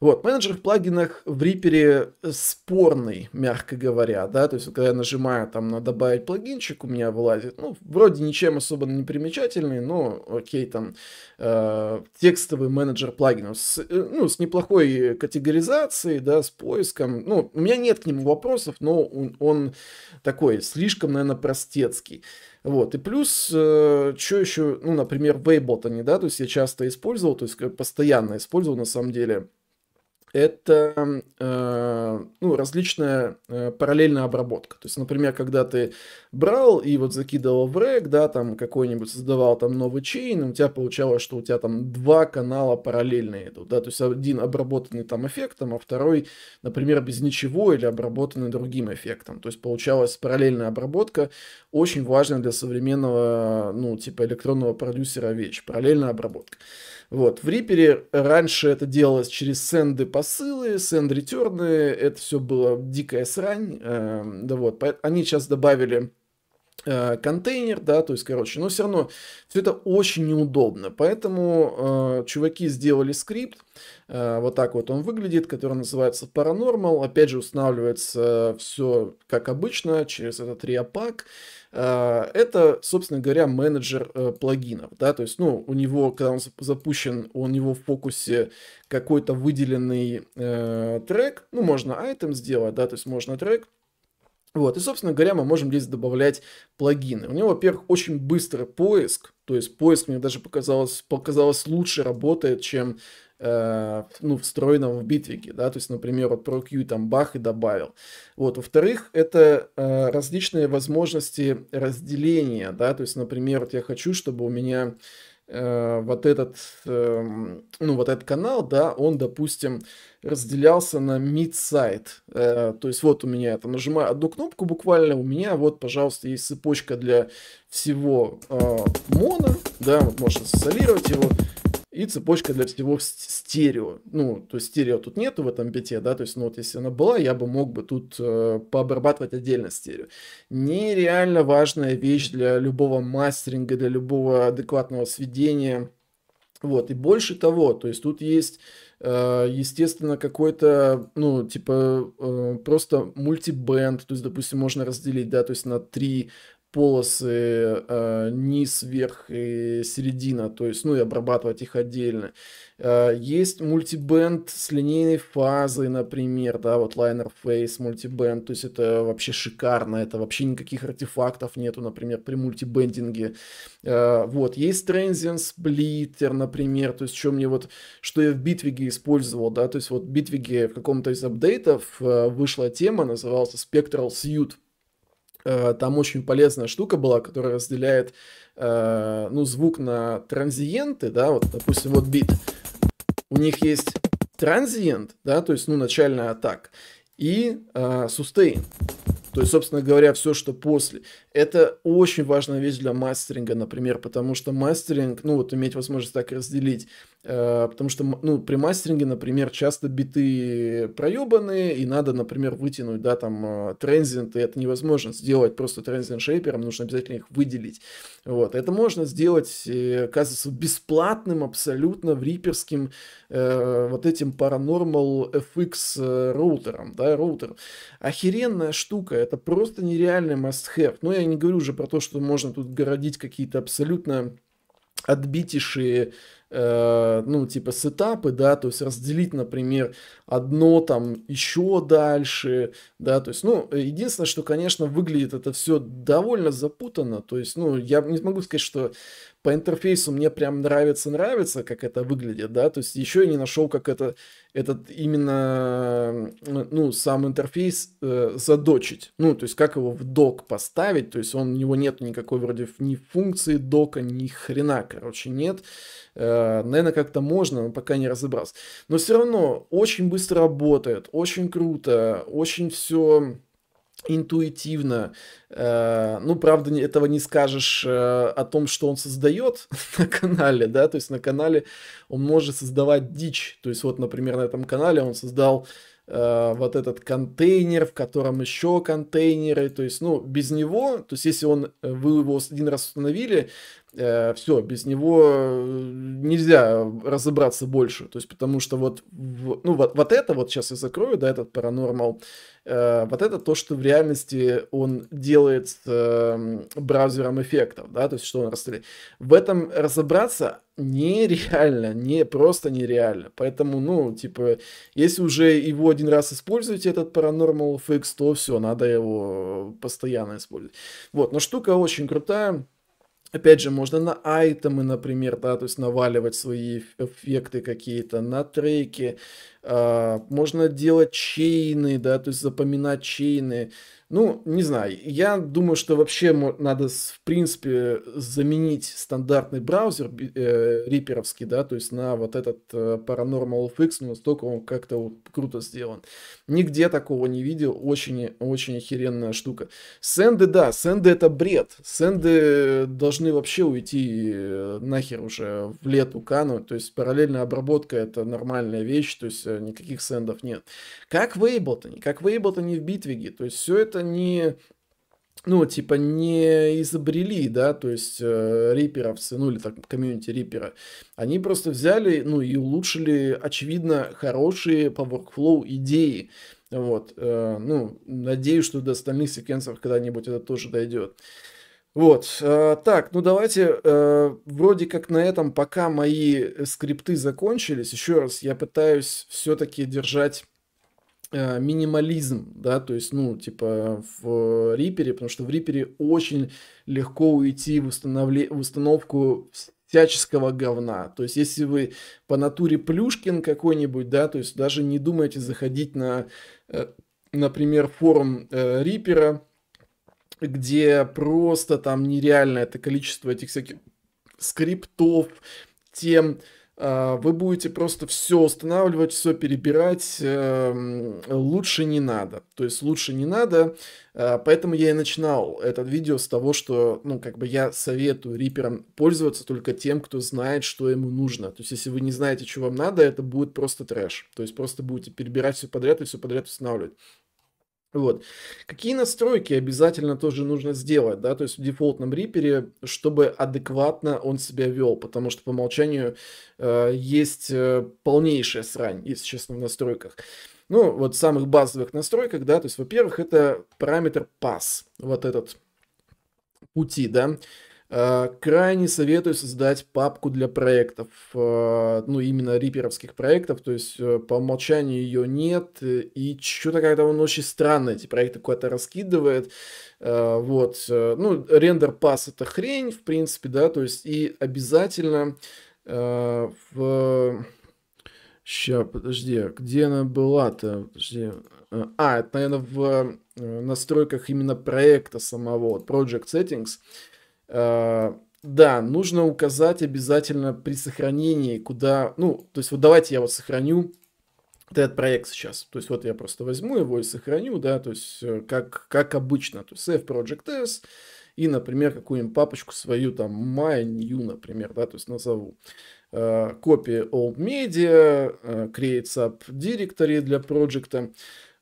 Вот, менеджер в плагинах в Reaper спорный, мягко говоря, да, то есть когда я нажимаю там на добавить плагинчик, у меня вылазит, ну, вроде ничем особо не примечательный, но окей, там, э, текстовый менеджер плагинов, с, э, ну, с неплохой категоризацией, да, с поиском, ну, у меня нет к нему вопросов, но он, он такой, слишком, наверное, простецкий. Вот, и плюс, э, что еще, ну, например, в они, да, то есть я часто использовал, то есть э, постоянно использовал, на самом деле, это э, ну, различная э, параллельная обработка. То есть, например, когда ты брал и вот закидывал в рэк, да, там какой-нибудь создавал там новый чейн, у тебя получалось, что у тебя там два канала параллельные идут, да, то есть один обработанный там эффектом, а второй, например, без ничего или обработанный другим эффектом. То есть получалась параллельная обработка, очень важная для современного, ну, типа электронного продюсера вещь, параллельная обработка. Вот, в Reaper раньше это делалось через сенды по посылы, сенд это все было дикая срань. Э, да вот, они сейчас добавили Э, контейнер, да, то есть, короче, но все равно все это очень неудобно, поэтому э, чуваки сделали скрипт, э, вот так вот он выглядит, который называется Paranormal, опять же устанавливается все как обычно через этот реопак, э, это, собственно говоря, менеджер э, плагинов, да, то есть, ну, у него, когда он запущен, у него в фокусе какой-то выделенный э, трек, ну, можно айтем сделать, да, то есть можно трек, вот, и, собственно говоря, мы можем здесь добавлять плагины. У него, во-первых, очень быстрый поиск, то есть поиск мне даже показалось, показалось лучше работает, чем э, ну, встроенном в битвике, да, то есть, например, вот ProQ там бах и добавил. Вот, во-вторых, это э, различные возможности разделения, да, то есть, например, вот я хочу, чтобы у меня Э, вот этот, эм, ну, вот этот канал, да, он, допустим, разделялся на mid-сайт. Э, то есть вот у меня, это нажимаю одну кнопку буквально, у меня вот, пожалуйста, есть цепочка для всего э, мона, да, вот можно солировать его, и цепочка для всего стерео. Ну, то есть стерео тут нету в этом бите, да, то есть, ну, вот если она была, я бы мог бы тут э, пообрабатывать отдельно стерео. Нереально важная вещь для любого мастеринга, для любого адекватного сведения. Вот, и больше того, то есть тут есть, э, естественно, какой-то, ну, типа, э, просто мультибенд, то есть, допустим, можно разделить, да, то есть на три полосы э, низ, верх и середина, то есть, ну и обрабатывать их отдельно. Э, есть мультибенд с линейной фазой, например, да, вот Liner Face мультибенд, то есть это вообще шикарно, это вообще никаких артефактов нету, например, при мультибендинге. Э, вот, есть Transient Splitter, например, то есть что мне вот, что я в Битвиге использовал, да, то есть вот в Битвиге в каком-то из апдейтов э, вышла тема, назывался Spectral Suit, Э, там очень полезная штука была, которая разделяет э, ну, звук на транзиенты, да, вот, допустим, вот бит. У них есть транзиент, да, то есть, ну, начальная атак, и э, сустейн. То есть, собственно говоря, все, что после. Это очень важная вещь для мастеринга, например, потому что мастеринг, ну вот иметь возможность так разделить, Э, потому что, ну, при мастеринге, например, часто биты проебаны, и надо, например, вытянуть, да, там, э, транзент, и это невозможно сделать просто транзент шейпером, нужно обязательно их выделить. Вот, это можно сделать, оказывается, э, бесплатным абсолютно в риперским э, вот этим Paranormal FX роутером, да, роутер. Охеренная штука, это просто нереальный must-have. Но я не говорю уже про то, что можно тут городить какие-то абсолютно отбитишие Э, ну, типа, сетапы, да, то есть разделить, например, одно там еще дальше, да, то есть, ну, единственное, что, конечно, выглядит это все довольно запутанно, то есть, ну, я не могу сказать, что по интерфейсу мне прям нравится, нравится, как это выглядит, да, то есть еще я не нашел, как это, этот именно, ну, сам интерфейс э, задочить, ну, то есть как его в док поставить, то есть он, у него нет никакой вроде ни функции дока, ни хрена, короче, нет, э, наверное, как-то можно, но пока не разобрался, но все равно очень быстро работает, очень круто, очень все интуитивно. Э, ну, правда, этого не скажешь э, о том, что он создает на канале, да, то есть на канале он может создавать дичь. То есть вот, например, на этом канале он создал э, вот этот контейнер, в котором еще контейнеры, то есть, ну, без него, то есть, если он, вы его один раз установили, Э, все, без него э, нельзя разобраться больше. То есть, потому что вот, ну, вот, вот это вот сейчас я закрою, да, этот паранормал, э, вот это то, что в реальности он делает с э, браузером эффектов, да, то есть, что он расстреляет. В этом разобраться нереально, не просто нереально. Поэтому, ну, типа, если уже его один раз используете, этот Paranormal FX, то все, надо его постоянно использовать. Вот, но штука очень крутая. Опять же, можно на айтемы, например, да, то есть наваливать свои эффекты какие-то, на треки. Э, можно делать чейны, да, то есть запоминать чейны. Ну, не знаю. Я думаю, что вообще надо, в принципе, заменить стандартный браузер э, риперовский, да, то есть на вот этот э, Paranormal FX, но ну, настолько он как-то вот круто сделан. Нигде такого не видел. Очень, очень охеренная штука. Сэнды, да, сэнды это бред. Сэнды должны вообще уйти э, нахер уже в лету кану. То есть параллельная обработка это нормальная вещь, то есть э, никаких сэндов нет. Как в Ableton, как в Ableton в Битвиге. То есть все это это не ну, типа, не изобрели, да, то есть э, риперовцы, ну, или так, комьюнити рипера, они просто взяли, ну, и улучшили, очевидно, хорошие по workflow идеи, вот, э, ну, надеюсь, что до остальных секвенсов когда-нибудь это тоже дойдет. Вот, э, так, ну давайте, э, вроде как на этом пока мои э, скрипты закончились, еще раз, я пытаюсь все-таки держать Э, минимализм, да, то есть, ну, типа в Рипере, потому что в Рипере очень легко уйти в, установле... в установку всяческого говна. То есть, если вы по натуре Плюшкин какой-нибудь, да, то есть даже не думайте заходить на, э, например, форум э, Рипера, где просто там нереально это количество этих всяких скриптов, тем, а, вы будете просто все устанавливать, все перебирать, эм, лучше не надо. То есть лучше не надо, а, поэтому я и начинал это видео с того, что, ну, как бы я советую риперам пользоваться только тем, кто знает, что ему нужно. То есть если вы не знаете, что вам надо, это будет просто трэш. То есть просто будете перебирать все подряд и все подряд устанавливать. Вот. Какие настройки обязательно тоже нужно сделать, да, то есть в дефолтном рипере, чтобы адекватно он себя вел, потому что по умолчанию э, есть э, полнейшая срань, если честно, в настройках. Ну, вот в самых базовых настройках, да, то есть, во-первых, это параметр pass, вот этот пути, да, Э, крайне советую создать папку для проектов, э, ну именно риперовских проектов, то есть э, по умолчанию ее нет, и что-то как-то он очень странно эти проекты куда-то раскидывает, вот, ну рендер пас это хрень, в принципе, да, то есть и обязательно в... Ща, подожди, где она была-то? Подожди. А, это, наверное, в настройках именно проекта самого, Project Settings Э, да, нужно указать обязательно при сохранении, куда, ну, то есть вот давайте я вот сохраню этот проект сейчас. То есть вот я просто возьму его и сохраню, да, то есть э, как, как обычно, то есть save project s и, например, какую-нибудь папочку свою, там, my new, например, да, то есть назову. Э, Копия old media, create sub directory для проекта.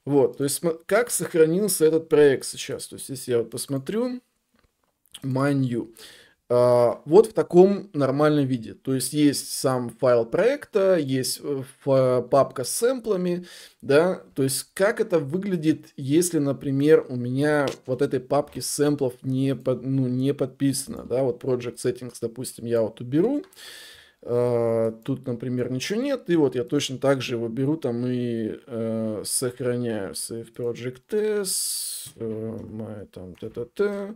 Вот, то есть как сохранился этот проект сейчас. То есть если я вот посмотрю, MindU. А, вот в таком нормальном виде. То есть есть сам файл проекта, есть э, э, папка с сэмплами, да. То есть как это выглядит, если, например, у меня вот этой папки сэмплов не, под, ну, не подписано, да. Вот Project Settings, допустим, я вот уберу. А, тут, например, ничего нет, и вот я точно так же его беру там и э, сохраняю. Save Project S, э, my там, т-т-т.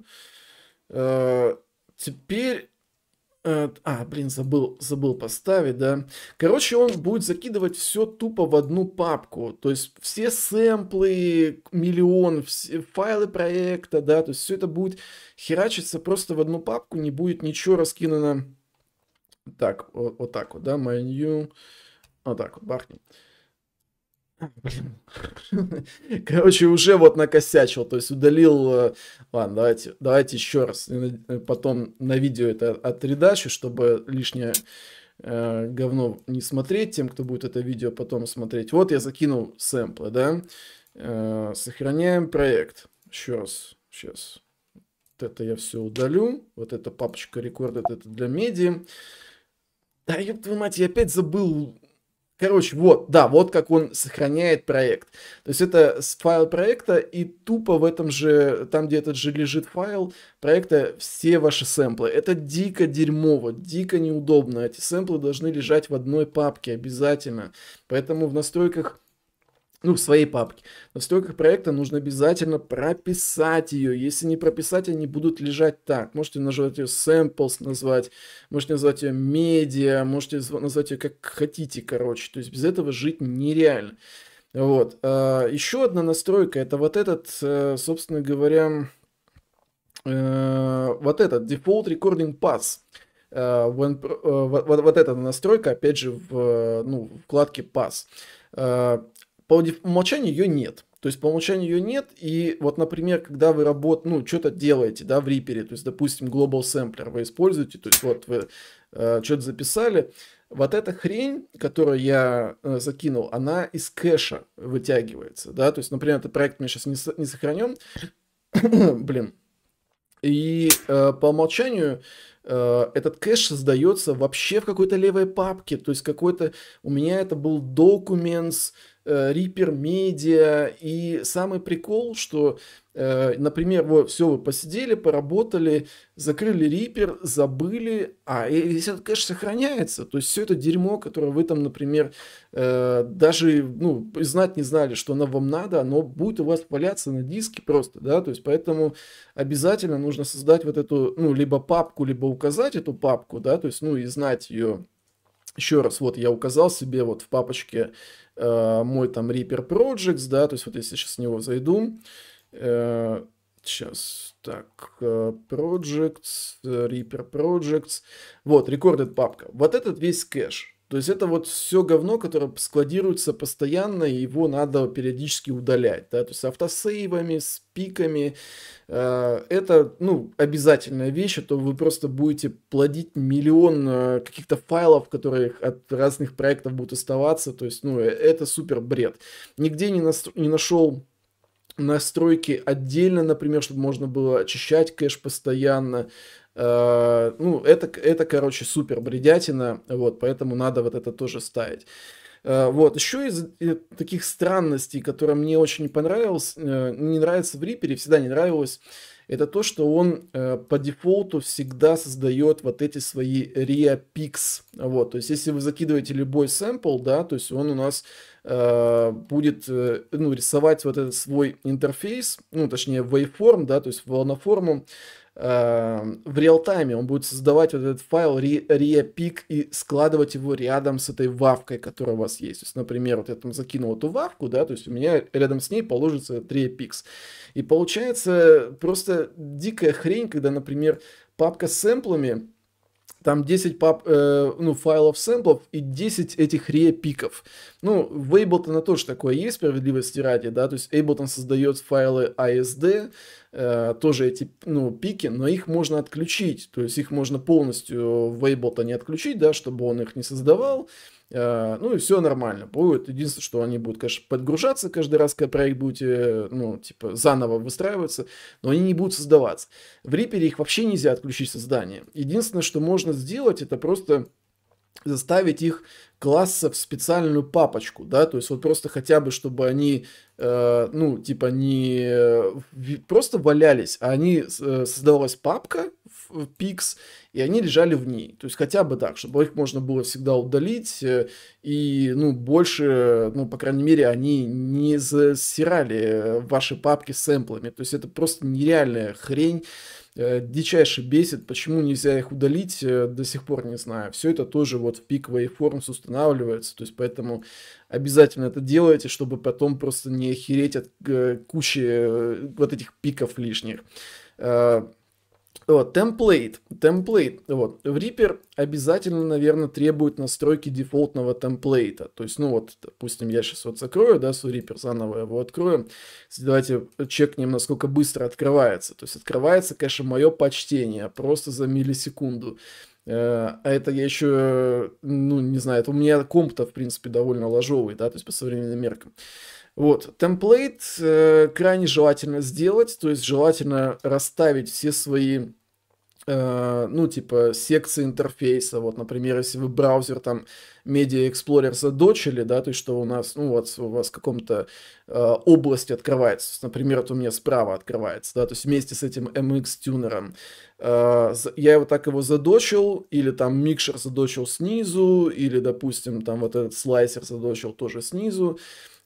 Э, теперь... Э, а, блин, забыл, забыл поставить, да. Короче, он будет закидывать все тупо в одну папку. То есть все сэмплы, миллион, все файлы проекта, да. То есть все это будет херачиться просто в одну папку, не будет ничего раскинуто. Так, вот, вот так вот, да, my new. Вот так вот, бахнем. Uh, Короче, уже вот накосячил, то есть удалил... Э, ладно, давайте, давайте еще раз э, потом на видео это отредачу, чтобы лишнее э, говно не смотреть тем, кто будет это видео потом смотреть. Вот я закинул сэмплы, да? Э, сохраняем проект. Еще раз, сейчас. Вот это я все удалю. Вот эта папочка рекорда, это для меди. Да, ёб твою мать, я опять забыл Короче, вот, да, вот как он сохраняет проект. То есть это файл проекта и тупо в этом же, там где этот же лежит файл проекта, все ваши сэмплы. Это дико дерьмово, дико неудобно. Эти сэмплы должны лежать в одной папке обязательно. Поэтому в настройках ну, в своей папке. В настройках проекта нужно обязательно прописать ее. Если не прописать, они будут лежать так. Можете нажать ее samples, назвать, можете назвать ее media, можете назвать ее как хотите, короче. То есть без этого жить нереально. Вот. А, Еще одна настройка, это вот этот, э, собственно говоря, э, вот этот Default Recording Pass. Э, When, вот, вот, вот эта настройка, опять же, в ну, вкладке Pass. По умолчанию ее нет. То есть по умолчанию ее нет, и вот, например, когда вы работ, ну, что-то делаете, да, в Reaper, то есть, допустим, Global Sampler вы используете, то есть вот вы э, что-то записали, вот эта хрень, которую я э, закинул, она из кэша вытягивается, да, то есть, например, этот проект мы сейчас не, со не сохранем, блин, и э, по умолчанию э, этот кэш создается вообще в какой-то левой папке, то есть какой-то, у меня это был документ, documents Э, Reaper Media. И самый прикол, что, э, например, вот все, вы посидели, поработали, закрыли Reaper, забыли, а весь этот кэш сохраняется. То есть все это дерьмо, которое вы там, например, э, даже ну, знать не знали, что оно вам надо, оно будет у вас валяться на диске просто, да, то есть поэтому обязательно нужно создать вот эту, ну, либо папку, либо указать эту папку, да, то есть, ну, и знать ее еще раз, вот я указал себе вот в папочке Э, мой там Reaper Projects, да, то есть вот если сейчас в него зайду, сейчас, э, так, э, Projects, Reaper Projects, вот, Recorded папка, вот этот весь кэш, то есть это вот все говно, которое складируется постоянно, и его надо периодически удалять. Да? То есть автосейвами, с пиками. Э, это ну, обязательная вещь, а то вы просто будете плодить миллион э, каких-то файлов, которые от разных проектов будут оставаться. То есть ну, э, это супер бред. Нигде не, настро- не нашел настройки отдельно, например, чтобы можно было очищать кэш постоянно. Э, ну, это, это, короче, супер бредятина, вот, поэтому надо вот это тоже ставить. Э, вот, еще из э, таких странностей, которые мне очень не понравилось, не нравится в Рипере, всегда не нравилось, это то, что он по дефолту всегда создает вот эти свои ReaPix. Вот, то есть, если вы закидываете любой сэмпл, да, то есть он у нас будет ну, рисовать вот этот свой интерфейс, ну, точнее, waveform, да, то есть волноформу, Эм, в реал-тайме. Он будет создавать вот этот файл reapic и складывать его рядом с этой вавкой, которая у вас есть. То есть, например, вот я там закинул эту вавку, да, то есть у меня рядом с ней положится этот reapic. И получается просто дикая хрень, когда, например, папка с сэмплами, там 10 пап, э, ну, файлов сэмплов и 10 этих репиков. Ну, в Ableton тоже такое есть, справедливости ради, да, то есть Ableton создает файлы ASD, Э, тоже эти ну, пики, но их можно отключить, то есть их можно полностью в вейбота не отключить, да, чтобы он их не создавал, э, ну и все нормально будет. Единственное, что они будут, конечно, подгружаться каждый раз, когда проект будете, ну, типа, заново выстраиваться, но они не будут создаваться. В Reaper их вообще нельзя отключить создание. Единственное, что можно сделать, это просто заставить их класса в специальную папочку, да, то есть вот просто хотя бы, чтобы они э, ну, типа, не просто валялись, а они э, создавалась папка в Pix, и они лежали в ней. То есть хотя бы так, чтобы их можно было всегда удалить, э, и, ну, больше, ну, по крайней мере, они не засирали э, ваши папки с сэмплами. То есть это просто нереальная хрень. Э, дичайше бесит, почему нельзя их удалить, э, до сих пор не знаю. Все это тоже вот в пик waveforms устанавливается, то есть поэтому обязательно это делайте, чтобы потом просто не охереть от э, кучи вот этих пиков лишних. Вот, темплейт, темплейт, вот, в Reaper обязательно, наверное, требует настройки дефолтного темплейта, то есть, ну вот, допустим, я сейчас вот закрою, да, с Reaper заново его открою, давайте чекнем, насколько быстро открывается, то есть открывается, конечно, мое почтение, просто за миллисекунду, э, а это я еще, ну, не знаю, это у меня комп-то, в принципе, довольно ложовый, да, то есть по современным меркам. Вот, темплейт э, крайне желательно сделать, то есть желательно расставить все свои Э, ну, типа, секции интерфейса, вот, например, если вы браузер там Media Explorer задочили, да, то есть что у нас, ну, вот у вас в каком-то э, области открывается, например, вот у меня справа открывается, да, то есть вместе с этим MX-тюнером, э, я его так его задочил, или там микшер задочил снизу, или, допустим, там вот этот слайсер задочил тоже снизу,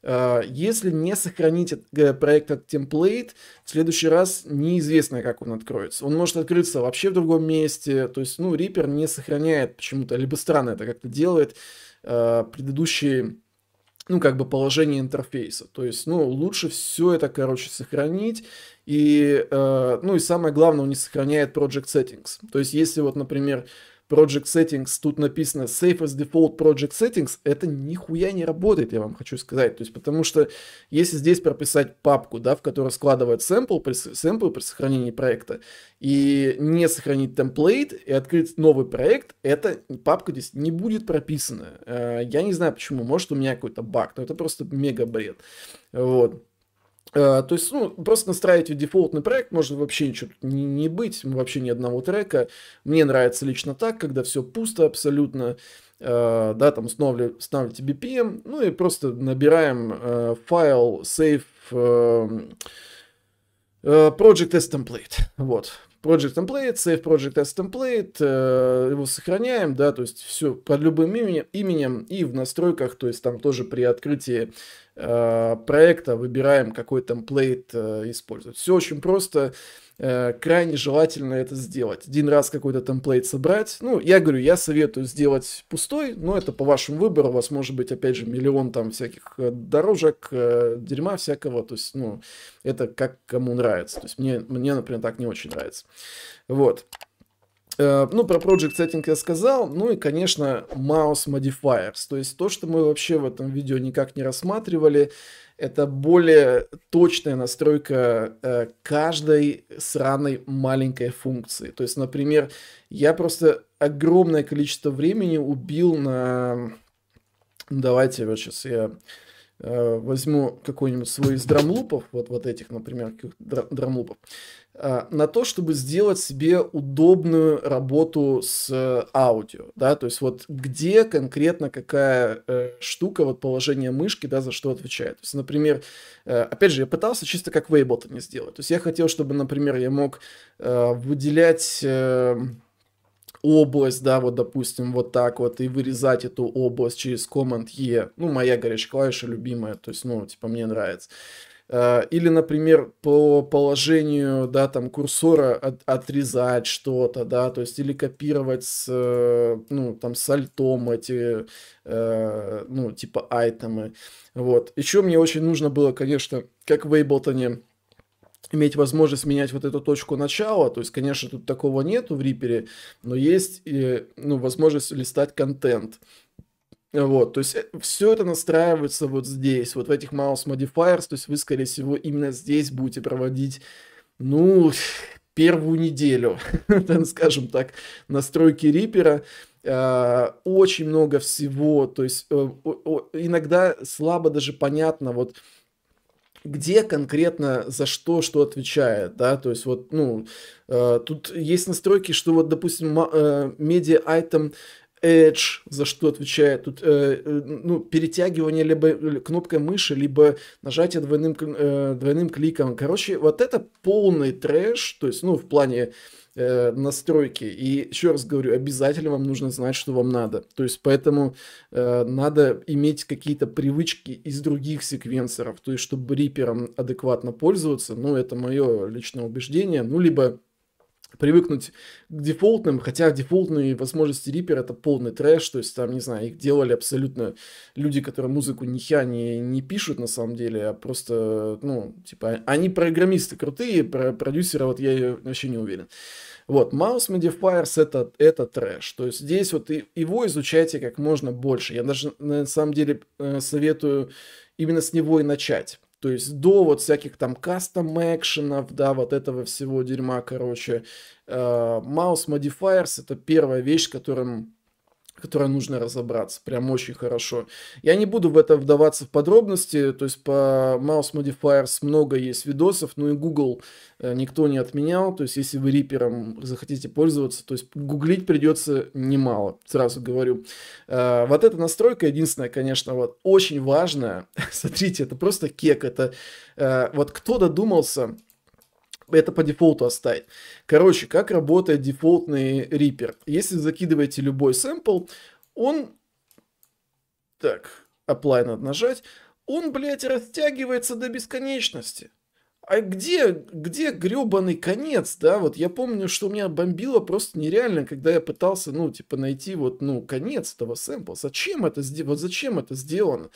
Э, если не сохранить э, проект как темплейт, в следующий раз неизвестно, как он откроется. Он может открыться вообще в другом месте. То есть, ну, Reaper не сохраняет почему-то, либо странно это как-то делает, э, предыдущие ну, как бы положение интерфейса. То есть, ну, лучше все это, короче, сохранить. И, э, ну, и самое главное, он не сохраняет project settings. То есть, если вот, например, Project Settings, тут написано safest Default Project Settings, это нихуя не работает, я вам хочу сказать. То есть, потому что если здесь прописать папку, да, в которой складывать сэмпл при, сэмпл при сохранении проекта, и не сохранить темплейт и открыть новый проект, эта папка здесь не будет прописана. Э, я не знаю почему, может у меня какой-то баг, но это просто мега бред. Вот. Э, то есть, ну, просто настраивать дефолтный проект, может вообще ничего не, не быть, вообще ни одного трека. Мне нравится лично так, когда все пусто абсолютно, э, да, там устанавливаете BPM, ну и просто набираем э, файл save э, э, project as template, вот. Project template, save project as template, э, его сохраняем, да, то есть все под любым именем, именем и в настройках, то есть там тоже при открытии Э, проекта выбираем, какой темплейт э, использовать. Все очень просто, э, крайне желательно это сделать. Один раз какой-то темплейт собрать. Ну, я говорю, я советую сделать пустой, но это по вашему выбору. У вас может быть, опять же, миллион там всяких дорожек, дерьма всякого. То есть, ну, это как кому нравится. То есть, мне, мне например, так не очень нравится. Вот. Э, ну, про Project Setting я сказал, ну и, конечно, Mouse Modifiers, то есть то, что мы вообще в этом видео никак не рассматривали, это более точная настройка э, каждой сраной маленькой функции. То есть, например, я просто огромное количество времени убил на... Давайте вот сейчас я Э, возьму какой-нибудь свой из драмлупов, вот, вот этих, например, драмлупов, э, на то, чтобы сделать себе удобную работу с э, аудио, да, то есть вот где конкретно какая э, штука, вот положение мышки, да, за что отвечает. То есть, например, э, опять же, я пытался чисто как вейбот не сделать, то есть я хотел, чтобы, например, я мог э, выделять... Э, область, да, вот, допустим, вот так вот, и вырезать эту область через Command-E. Ну, моя горячая клавиша любимая, то есть, ну, типа, мне нравится. Э, или, например, по положению, да, там, курсора от, отрезать что-то, да, то есть, или копировать с, э, ну, там, с альтом эти, э, ну, типа, айтемы, вот. Еще мне очень нужно было, конечно, как в Ableton, иметь возможность менять вот эту точку начала. То есть, конечно, тут такого нету в Рипере, но есть э, ну, возможность листать контент. Вот, то есть э, все это настраивается вот здесь, вот в этих mouse modifiers, то есть вы, скорее всего, именно здесь будете проводить, ну, первую неделю, скажем так, настройки Рипера. Очень много всего, то есть э, иногда слабо даже понятно, вот где конкретно за что что отвечает, да, то есть вот, ну, э, тут есть настройки, что вот, допустим, э, медиа media item Edge, за что отвечает тут э, э ну, перетягивание либо кнопкой мыши, либо нажатие двойным, э, двойным кликом. Короче, вот это полный трэш, то есть, ну, в плане э, настройки. И еще раз говорю, обязательно вам нужно знать, что вам надо. То есть поэтому э, надо иметь какие-то привычки из других секвенсоров. То есть чтобы рипером адекватно пользоваться, ну это мое личное убеждение, ну либо привыкнуть к дефолтным, хотя дефолтные возможности Reaper это полный трэш, то есть там, не знаю, их делали абсолютно люди, которые музыку нихя не, не пишут на самом деле, а просто, ну, типа, они программисты крутые, про продюсера вот я вообще не уверен. Вот, Mouse Media Fires это, это трэш, то есть здесь вот его изучайте как можно больше, я даже на самом деле э, советую именно с него и начать. То есть до вот всяких там кастом экшенов, да, вот этого всего дерьма, короче. Э, Mouse Modifiers это первая вещь, с которым которой нужно разобраться, прям очень хорошо. Я не буду в это вдаваться в подробности, то есть по Mouse Modifiers много есть видосов, ну и Google э, никто не отменял, то есть если вы рипером захотите пользоваться, то есть гуглить придется немало, сразу говорю. Э, вот эта настройка единственная, конечно, вот очень важная, смотрите, это просто кек, это э, вот кто додумался это по дефолту оставить. Короче, как работает дефолтный Reaper? Если закидываете любой сэмпл, он... Так, apply надо нажать. Он, блядь, растягивается до бесконечности а где, где гребаный конец, да? Вот я помню, что меня бомбило просто нереально, когда я пытался, ну, типа, найти вот, ну, конец этого сэмпла. Зачем это, вот зачем это сделано?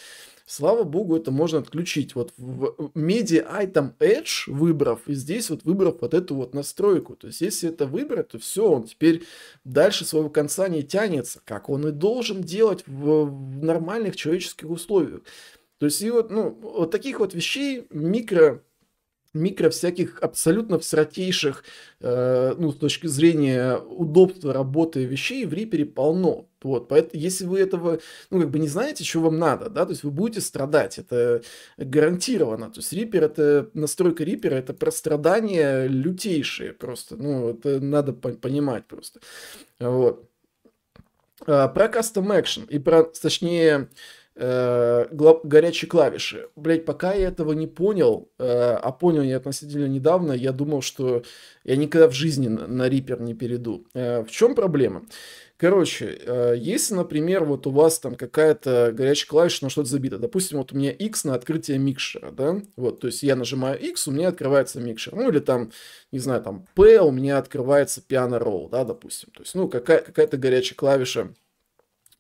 Слава богу, это можно отключить. Вот в Media Item Edge выбрав, и здесь вот выбрав вот эту вот настройку. То есть, если это выбрать, то все, он теперь дальше своего конца не тянется, как он и должен делать в, в нормальных человеческих условиях. То есть, и вот, ну, вот таких вот вещей микро микро всяких абсолютно всратейших, э, ну, с точки зрения удобства работы вещей в Reaper полно. Вот, поэтому если вы этого, ну, как бы не знаете, что вам надо, да, то есть вы будете страдать, это гарантированно. То есть Reaper это, настройка Reaper это про страдания лютейшие просто, ну, это надо понимать просто. Вот. А, про custom action и про, точнее, Э, горячие клавиши. Блять, пока я этого не понял, э, а понял я относительно недавно, я думал, что я никогда в жизни на, на Reaper не перейду. Э, в чем проблема? Короче, э, если, например, вот у вас там какая-то горячая клавиша на что-то забита, допустим, вот у меня X на открытие микшера, да, вот, то есть я нажимаю X, у меня открывается микшер, ну или там, не знаю, там P, у меня открывается пиано-ролл, да, допустим, то есть, ну, какая- какая-то горячая клавиша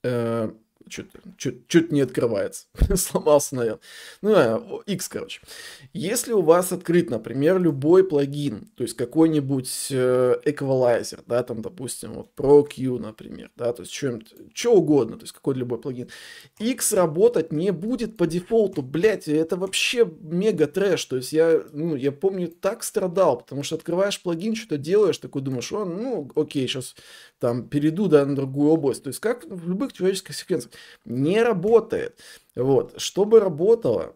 э, чуть, чуть, чуть не открывается. Сломался, наверное. Ну, а, э, X, короче. Если у вас открыт, например, любой плагин, то есть какой-нибудь э, эквалайзер, да, там, допустим, вот ProQ, например, да, то есть чем-то, что угодно, то есть какой любой плагин, X работать не будет по дефолту, блядь, это вообще мега трэш, то есть я, ну, я помню, так страдал, потому что открываешь плагин, что-то делаешь, такой думаешь, о, ну, окей, сейчас там перейду да, на другую область. То есть как в любых человеческих секвенциях. Не работает. Вот. Чтобы работало,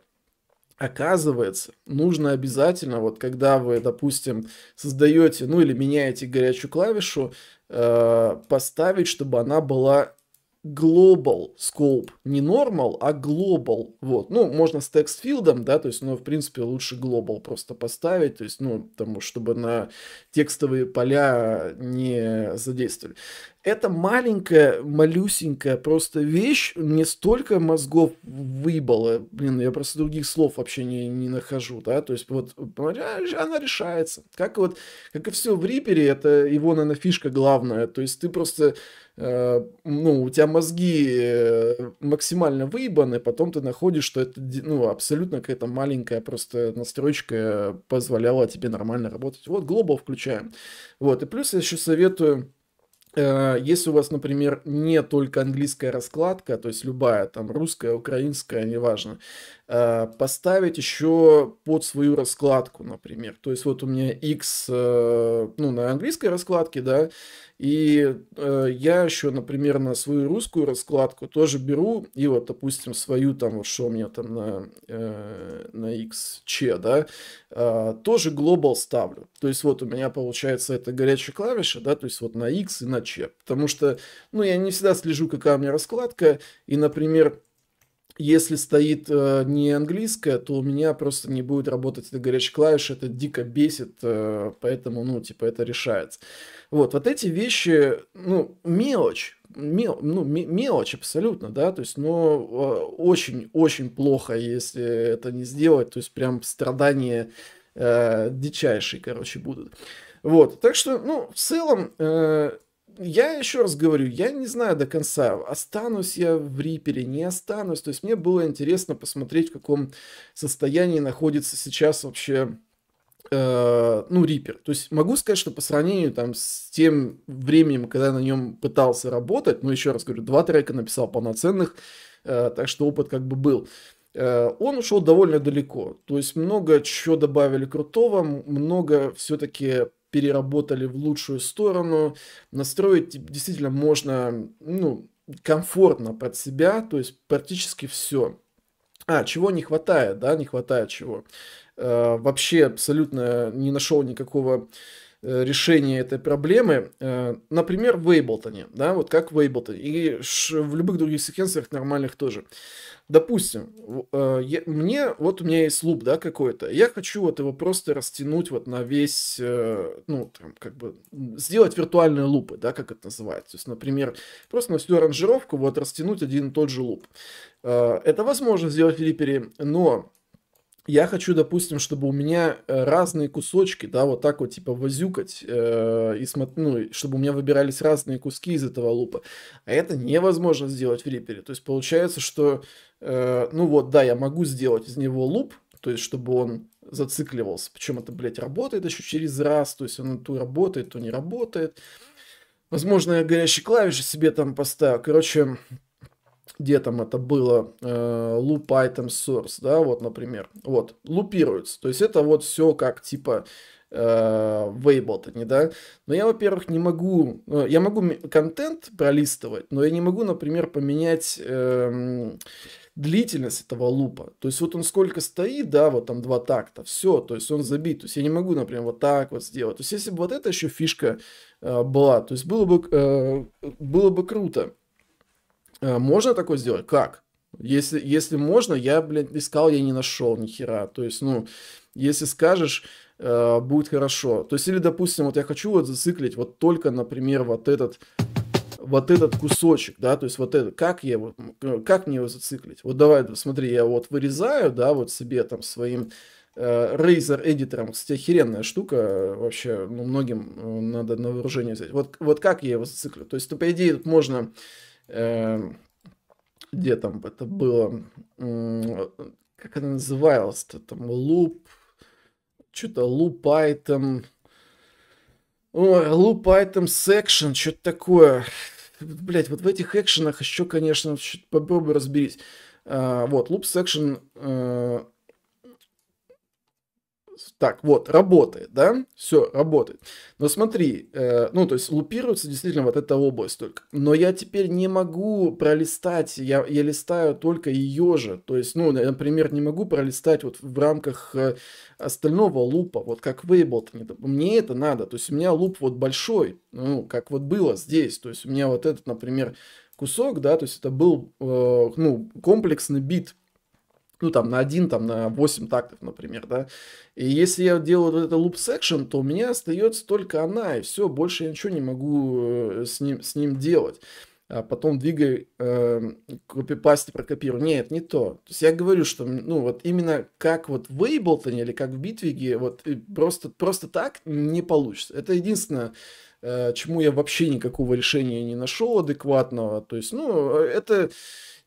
оказывается, нужно обязательно, вот когда вы, допустим, создаете, ну или меняете горячую клавишу, э, поставить, чтобы она была global scope, не normal, а global, вот, ну, можно с text филдом да, то есть, ну, в принципе, лучше global просто поставить, то есть, ну, потому, чтобы на текстовые поля не задействовали это маленькая, малюсенькая просто вещь мне столько мозгов выбало, блин, я просто других слов вообще не, не нахожу, да, то есть вот а, она решается, как вот, как и все в Рипере, это его, наверное, фишка главная, то есть ты просто, э, ну, у тебя мозги э, максимально выебаны, потом ты находишь, что это, ну, абсолютно какая-то маленькая просто настройка позволяла тебе нормально работать. Вот, глобал включаем. Вот, и плюс я еще советую Э, если у вас, например, не только английская раскладка, то есть любая, там русская, украинская, неважно, э, поставить еще под свою раскладку, например. То есть вот у меня X, э, ну, на английской раскладке, да, и э, я еще, например, на свою русскую раскладку тоже беру, и вот, допустим, свою там, что у меня там на, э, на XC, да, э, тоже глобал ставлю. То есть вот у меня получается это горячая клавиша, да, то есть вот на X и на Ч. Потому что, ну, я не всегда слежу, какая у меня раскладка, и, например, если стоит э, не английская, то у меня просто не будет работать эта горячая клавиша, это дико бесит, э, поэтому, ну, типа, это решается. Вот, вот эти вещи, ну, мелочь, мел, ну, мелочь абсолютно, да, то есть, но очень-очень а, плохо, если это не сделать, то есть, прям страдания э, дичайшие, короче, будут. Вот, так что, ну, в целом, э, я еще раз говорю, я не знаю до конца, останусь я в Рипере, не останусь, то есть, мне было интересно посмотреть, в каком состоянии находится сейчас вообще э, ну, Reaper. То есть могу сказать, что по сравнению там с тем временем, когда я на нем пытался работать, ну, еще раз говорю, два трека написал полноценных, э, так что опыт как бы был. Э, он ушел довольно далеко. То есть много чего добавили крутого, много все-таки переработали в лучшую сторону. Настроить действительно можно, ну, комфортно под себя, то есть практически все. А, чего не хватает, да, не хватает чего. Э, вообще абсолютно не нашел никакого э, решения этой проблемы. Э, например, в Эйблтоне, да, вот как в Эйблтоне, и в любых других секвенциях нормальных тоже. Допустим, мне, вот у меня есть луп, да, какой-то, я хочу вот его просто растянуть вот на весь, ну, там, как бы, сделать виртуальные лупы, да, как это называется. То есть, например, просто на всю аранжировку вот растянуть один и тот же луп. Это возможно сделать в Липере, но я хочу, допустим, чтобы у меня э, разные кусочки, да, вот так вот, типа, возюкать, э, и смотр... ну, чтобы у меня выбирались разные куски из этого лупа. А это невозможно сделать в Reaper. То есть получается, что, э, ну вот, да, я могу сделать из него луп, то есть чтобы он зацикливался. Причем это, блядь, работает еще через раз, то есть он то работает, то не работает. Возможно, я горящие клавиши себе там поставил. Короче, где там это было, э, loop item source, да, вот, например, вот, лупируется. То есть это вот все как типа вейбота, э, не да. Но я, во-первых, не могу, ну, я могу контент пролистывать, но я не могу, например, поменять эм, длительность этого лупа. То есть вот он сколько стоит, да, вот там два такта, все, то есть он забит. То есть я не могу, например, вот так вот сделать. То есть если бы вот эта еще фишка э, была, то есть было бы, э, было бы круто. А, можно такое сделать? Как? Если, если можно, я, блядь, искал, я не нашел ни хера. То есть, ну, если скажешь, э, будет хорошо. То есть, или, допустим, вот я хочу вот зациклить вот только, например, вот этот вот этот кусочек, да, то есть вот это, как я его, э, как мне его зациклить? Вот давай, смотри, я вот вырезаю, да, вот себе там своим э, Razer Editor, кстати, охеренная штука, э, вообще, ну, многим э, надо на вооружение взять. Вот, вот как я его зациклю? То есть, то, по идее, тут можно Эм, где там это было, как она называлась-то, там луп, что-то луп item, ой, луп item section, что-то такое. Блять, вот в этих экшенах еще, конечно, попробую разберись. А, вот, луп section так, вот, работает, да? Все, работает. Но смотри, э, ну, то есть лупируется действительно вот эта область только. Но я теперь не могу пролистать, я, я листаю только ее же. То есть, ну, например, не могу пролистать вот в рамках э, остального лупа, вот как в Ableton. Мне это надо, то есть у меня луп вот большой, ну, как вот было здесь. То есть у меня вот этот, например, кусок, да, то есть это был, э, ну, комплексный бит, ну, там, на один там, на 8 тактов, например, да. И если я делаю вот это loop section, то у меня остается только она, и все, больше я ничего не могу э, с ним, с ним делать. А потом двигай, э, эм, копипаст и прокопируй. Нет, не то. То есть я говорю, что, ну, вот именно как вот в Ableton или как в Битвиге, вот э, просто, просто так не получится. Это единственное, э, чему я вообще никакого решения не нашел адекватного. То есть, ну, э, это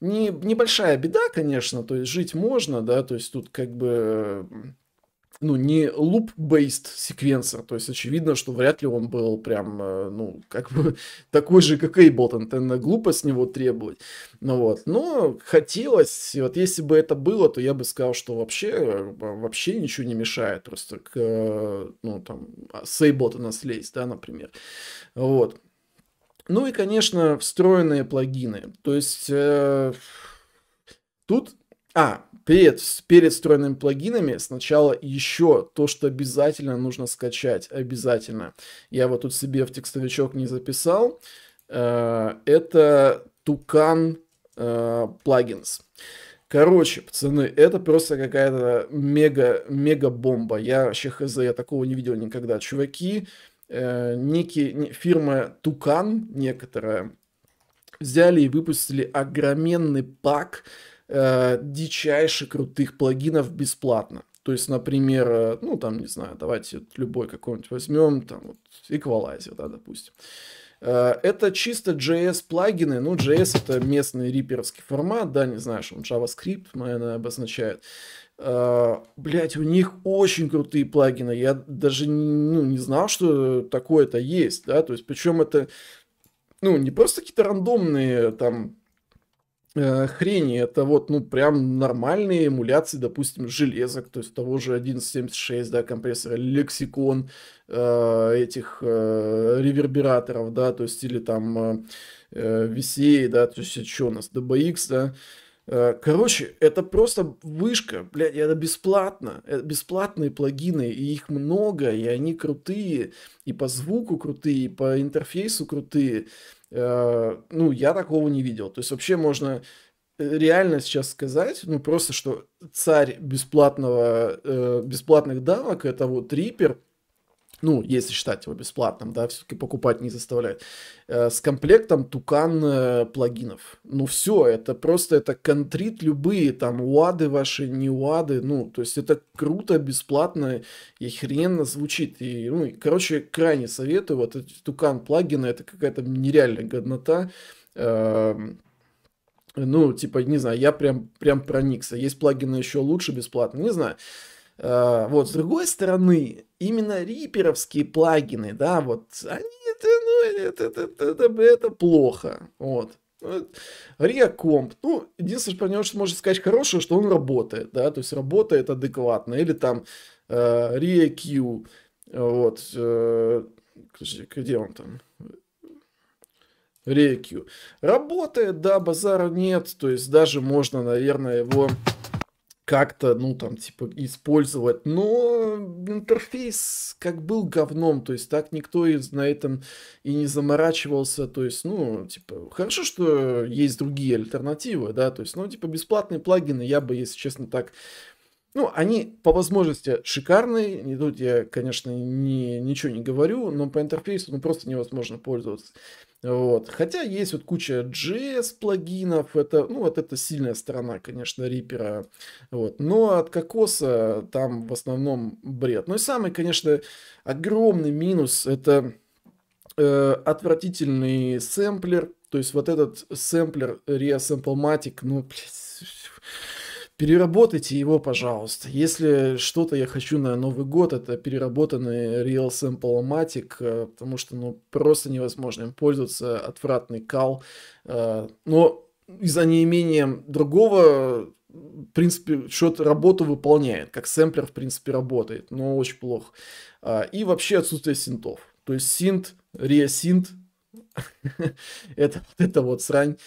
не, небольшая беда, конечно, то есть жить можно, да, то есть тут как бы ну, не loop-based секвенсор, то есть очевидно, что вряд ли он был прям, э, ну, как бы такой же, как Ableton, это глупо с него требовать, ну вот, но хотелось, вот если бы это было, то я бы сказал, что вообще, э, вообще ничего не мешает просто к, э, ну, там, с Ableton слезть, да, например, вот, ну и, конечно, встроенные плагины. То есть э, тут... А, перед, перед встроенными плагинами сначала еще то, что обязательно нужно скачать. Обязательно. Я вот тут себе в текстовичок не записал. Э, это Tucan э, Короче, пацаны, это просто какая-то мега-мега бомба. Я вообще хз, я такого не видел никогда. Чуваки, э, э, некие, фирма Тукан некоторая взяли и выпустили огроменный пак э, дичайше крутых плагинов бесплатно. То есть, например, э, ну там, не знаю, давайте любой какой-нибудь возьмем, там вот Equalizer, да, допустим. Э, это чисто JS плагины, ну JS это местный риперский формат, да, не знаю, что он JavaScript, наверное, обозначает. А, Блять, у них очень крутые плагины. Я даже ну, не знал, что такое-то есть, да. То есть, причем это ну, не просто какие-то рандомные там э, хрени, это вот, ну, прям нормальные эмуляции, допустим, железок, то есть того же 1176, да, компрессора, лексикон э, этих э, ревербераторов, да, то есть или там э, VCA, э, да, то есть что у нас, DBX, да, Э, короче, это просто вышка, блядь, это бесплатно. Это бесплатные плагины, и их много, и они крутые, и по звуку крутые, и по интерфейсу крутые. Э, ну, я такого не видел. То есть вообще можно э, реально сейчас сказать, ну просто, что царь бесплатного, бесплатных давок, это вот Reaper, ну, если считать его бесплатным, да, все-таки покупать не заставляет, э, с комплектом тукан э, плагинов. Ну, все, это просто, это контрит любые, там, уады ваши, не уады, ну, то есть это круто, бесплатно и хренно звучит. И, ну, и, короче, крайне советую, вот эти тукан плагины, это какая-то нереальная годнота, эм, ну, типа, не знаю, я прям, прям проникся. Есть плагины еще лучше бесплатно, не знаю. Э, вот, с другой стороны, именно риперовские плагины, да, вот, они, это, ну, это, это, это, это плохо, вот. Реакомп, ну, ну, единственное, что про него что можно сказать хорошее, что он работает, да, то есть работает адекватно, или там э, вот, э, где он там, ReaQ, работает, да, базара нет, то есть даже можно, наверное, его как-то, ну, там, типа, использовать. Но интерфейс как был говном, то есть так никто и на этом и не заморачивался. То есть, ну, типа, хорошо, что есть другие альтернативы, да, то есть, ну, типа, бесплатные плагины я бы, если честно, так ну, они по возможности шикарные. И тут я, конечно, не, ничего не говорю, но по интерфейсу ну, просто невозможно пользоваться. Вот. Хотя есть вот куча JS плагинов, это, ну, вот это сильная сторона, конечно, Рипера. Вот. Но от кокоса там в основном бред. Ну и самый, конечно, огромный минус это э, отвратительный сэмплер. То есть вот этот сэмплер Reassemblematic, ну, блядь, Переработайте его, пожалуйста. Если что-то я хочу на Новый год, это переработанный Real Sample Matic, э, потому что ну, просто невозможно им пользоваться, отвратный кал. Э, но из за неимением другого, в принципе, счет работу выполняет, как сэмплер, в принципе, работает, но очень плохо. Э, и вообще отсутствие синтов. То есть синт, реасинт, это вот это вот срань.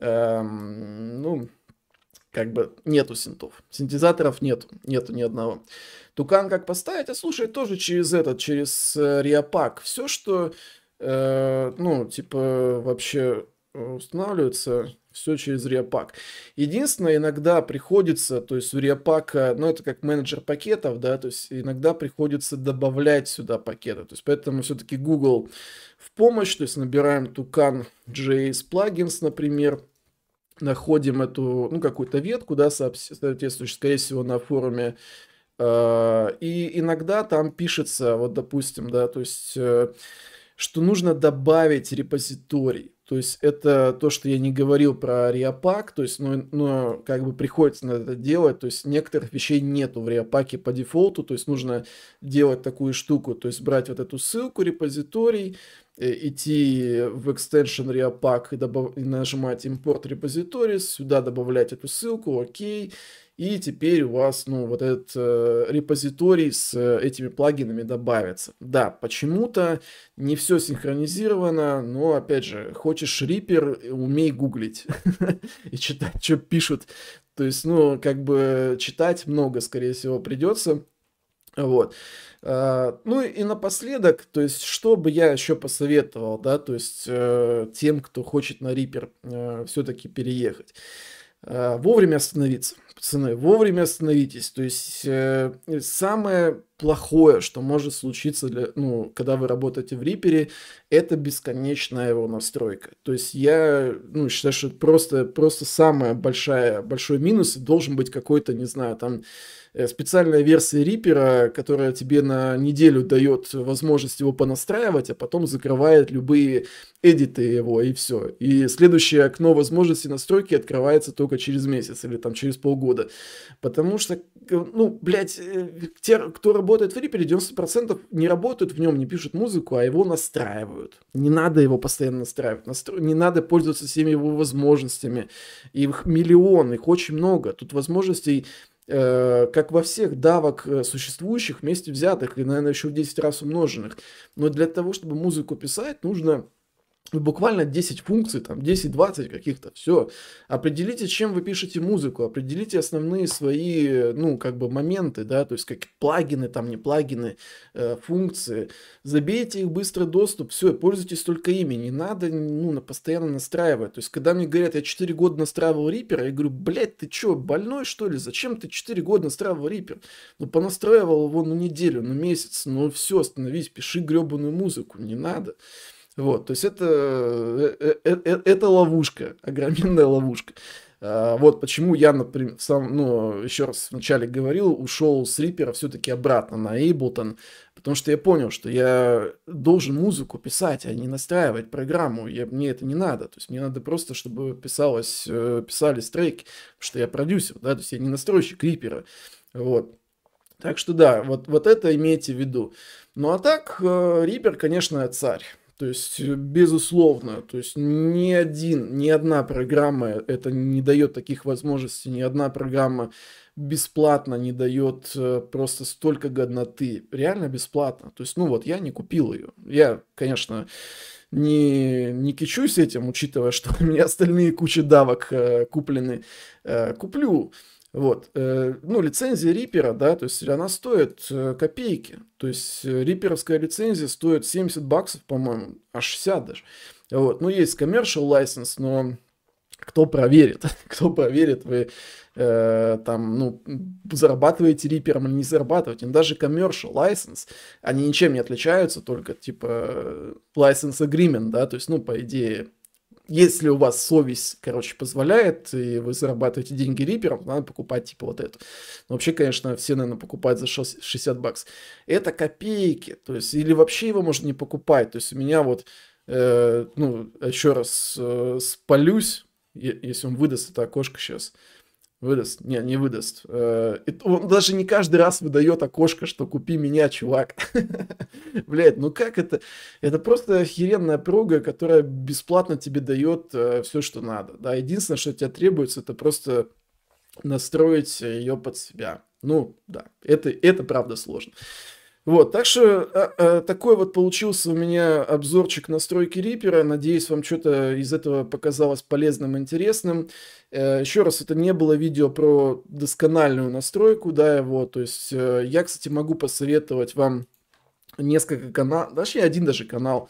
Эм, ну, как бы нету синтов. Синтезаторов нету, нету ни одного. Тукан как поставить? А слушай, тоже через этот, через э, Все, что, э, ну, типа, вообще э, устанавливается, все через Риопак. Единственное, иногда приходится, то есть у Риопака, ну это как менеджер пакетов, да, то есть иногда приходится добавлять сюда пакеты. То есть поэтому все-таки Google в помощь, то есть набираем Tucan JS Plugins, например, находим эту, ну, какую-то ветку, да, соответствующую, скорее всего, на форуме, э, и иногда там пишется, вот, допустим, да, то есть, э, что нужно добавить репозиторий, то есть это то, что я не говорил про Реопак, то есть, но ну, но ну, как бы приходится на это делать, то есть некоторых вещей нету в Реопаке по дефолту, то есть нужно делать такую штуку, то есть брать вот эту ссылку, репозиторий, Э, идти в extension reapack и, добав... и нажимать import repositories, сюда добавлять эту ссылку, окей, и теперь у вас, ну, вот этот э, репозиторий с э, этими плагинами добавится. Да, почему-то не все синхронизировано, но, опять же, хочешь Reaper, умей гуглить и читать, что пишут. То есть, ну, как бы читать много, скорее всего, придется. Вот. А, ну и напоследок, то есть, что бы я еще посоветовал, да, то есть, э, тем, кто хочет на Рипер э, все-таки переехать. А, вовремя остановиться, пацаны, вовремя остановитесь. То есть, э, самое плохое, что может случиться, для, ну, когда вы работаете в Рипере, это бесконечная его настройка. То есть я ну, считаю, что это просто, просто самая большая, большой минус, должен быть какой-то, не знаю, там Э, специальная версия Reaper, которая тебе на неделю дает возможность его понастраивать, а потом закрывает любые эдиты его и все. И следующее окно возможности настройки открывается только через месяц или там через полгода. Потому что, э, ну, блядь, э, те, кто работает в Reaper, 90% не работают в нем, не пишут музыку, а его настраивают. Не надо его постоянно настраивать, настро... не надо пользоваться всеми его возможностями. их миллион, их очень много. Тут возможностей Э, как во всех давок э, существующих, вместе взятых, и, наверное, еще в 10 раз умноженных. Но для того, чтобы музыку писать, нужно буквально 10 функций, там 10-20 каких-то, все. Определите, чем вы пишете музыку, определите основные свои, ну, как бы моменты, да, то есть какие плагины, там не плагины, э, функции. Забейте их быстрый доступ, все, пользуйтесь только ими, не надо, ну, на постоянно настраивать. То есть когда мне говорят, я 4 года настраивал Reaper, я говорю, блядь, ты чё, больной что ли, зачем ты 4 года настраивал Reaper? Ну, понастраивал его, ну, неделю, ну, месяц, ну, все, остановись, пиши гребаную музыку, не надо. Вот, то есть это, э, э, э, это, ловушка, огроменная ловушка. А, вот почему я, например, сам, ну, еще раз вначале говорил, ушел с Рипера все-таки обратно на Ableton, потому что я понял, что я должен музыку писать, а не настраивать программу, я, мне это не надо, то есть мне надо просто, чтобы писалось, писались треки, потому что я продюсер, да, то есть я не настройщик Рипера, вот. Так что да, вот, вот это имейте в виду. Ну а так, Рипер, конечно, царь. То есть, э, безусловно, то есть ни один, ни одна программа э, это не дает таких возможностей, ни одна программа бесплатно не дает э, просто столько годноты. Реально бесплатно. То есть, ну вот, я не купил ее. Я, конечно, не, не кичусь этим, учитывая, что у меня остальные кучи давок э, куплены. Э, куплю. Вот. Э, ну, лицензия Рипера, да, то есть она стоит э, копейки. То есть э, риперовская лицензия стоит 70 баксов, по-моему, аж 60 даже. Вот. Ну, есть commercial license, но кто проверит? Кто проверит, вы э, там, ну, зарабатываете рипером или не зарабатываете. Но ну, даже commercial license, они ничем не отличаются, только типа license agreement, да, то есть, ну, по идее, если у вас совесть, короче, позволяет, и вы зарабатываете деньги рипером, надо покупать типа вот эту. Но ну, вообще, конечно, все, наверное, покупают за 60 баксов. Это копейки, то есть, или вообще его можно не покупать. То есть у меня вот, э, ну, еще раз э, спалюсь, если он выдаст это окошко сейчас, э, Выдаст? Не, не выдаст. Э, он даже не каждый раз выдает окошко, что купи меня, чувак. Блять, ну как это? Это просто охеренная прога, которая бесплатно тебе дает э, все, что надо. Да, единственное, что тебе требуется, это просто настроить э, ее под себя. Ну, да, это, это правда сложно. Вот, так что а, а, такой вот получился у меня обзорчик настройки Reaper. Надеюсь, вам что-то из этого показалось полезным, интересным. Э, еще раз, это не было видео про доскональную настройку, да, его. То есть э, я, кстати, могу посоветовать вам несколько каналов, точнее один даже канал,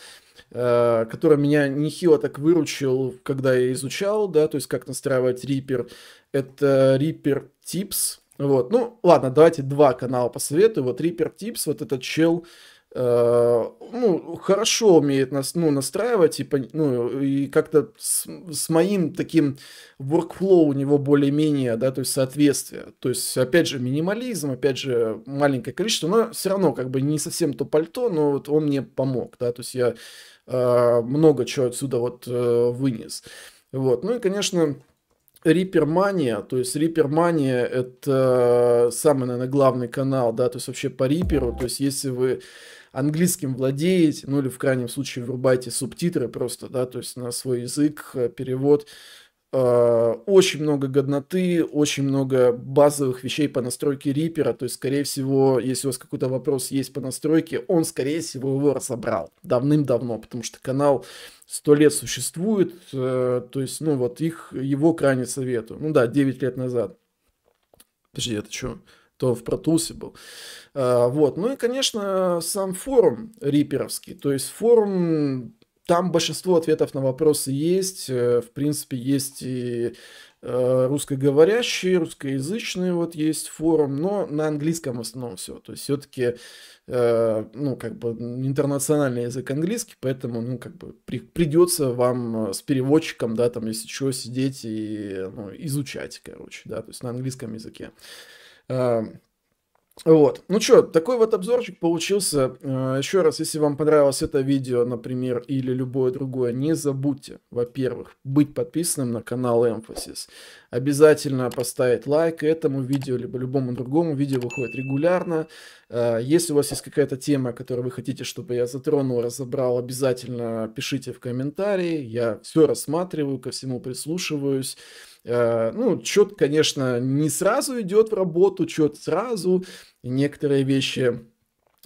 э, который меня нехило так выручил, когда я изучал, да, то есть как настраивать Reaper. Это Reaper Tips вот, ну ладно, давайте два канала посоветую. Вот Reaper Tips, вот этот чел, э, ну, хорошо умеет нас, ну, настраивать, типа, ну, и как-то с, с моим таким workflow у него более-менее, да, то есть соответствие. То есть, опять же, минимализм, опять же, маленькое количество, но все равно как бы не совсем то пальто, но вот он мне помог, да, то есть я э, много чего отсюда вот э, вынес. Вот, ну и, конечно, Рипермания, то есть Рипермания это самый, наверное, главный канал, да, то есть вообще по Риперу, то есть если вы английским владеете, ну или в крайнем случае врубайте субтитры просто, да, то есть на свой язык, э, перевод, Э, очень много годноты, очень много базовых вещей по настройке рипера. То есть, скорее всего, если у вас какой-то вопрос есть по настройке, он, скорее всего, его разобрал давным-давно, потому что канал сто лет существует. Э, то есть, ну вот их, его крайне советую. Ну да, 9 лет назад. Подожди, это что? то в протусе был. Э, вот. Ну и, конечно, сам форум риперовский. То есть форум там большинство ответов на вопросы есть. Э, в принципе, есть и э, русскоговорящие, русскоязычные вот есть форум, но на английском в основном все. То есть все-таки, э, ну, как бы интернациональный язык английский, поэтому, ну, как бы при, придется вам э, с переводчиком, да, там, если что, сидеть и ну, изучать, короче, да, то есть на английском языке. Э, вот. Ну что, такой вот обзорчик получился. Э, Еще раз, если вам понравилось это видео, например, или любое другое, не забудьте, во-первых, быть подписанным на канал Emphasis. Обязательно поставить лайк этому видео, либо любому другому. Видео выходит регулярно. Э, если у вас есть какая-то тема, которую вы хотите, чтобы я затронул, разобрал, обязательно пишите в комментарии. Я все рассматриваю, ко всему прислушиваюсь. Э, ну, чет, конечно, не сразу идет в работу, чет сразу, некоторые вещи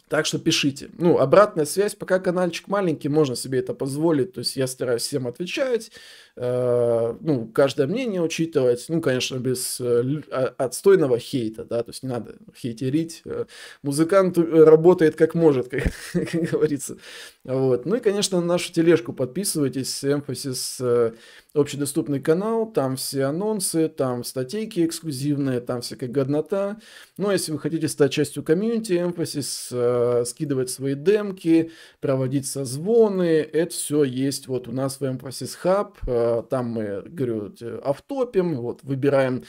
так что пишите. Ну, обратная связь, пока каналчик маленький, можно себе это позволить. То есть я стараюсь всем отвечать, э, ну, каждое мнение учитывать. Ну, конечно, без э, а, отстойного хейта, да, то есть не надо хейтерить. Э, музыкант э, работает как может, как, как говорится. Вот. Ну и, конечно, на нашу тележку подписывайтесь. Эмфасис э, общедоступный канал, там все анонсы, там статейки эксклюзивные, там всякая годнота. Но ну, а если вы хотите стать частью комьюнити, Emphasis, э, скидывать свои демки, проводить созвоны, это все есть вот у нас в Emphasis Hub. Э, там мы, говорю, автопим, вот, выбираем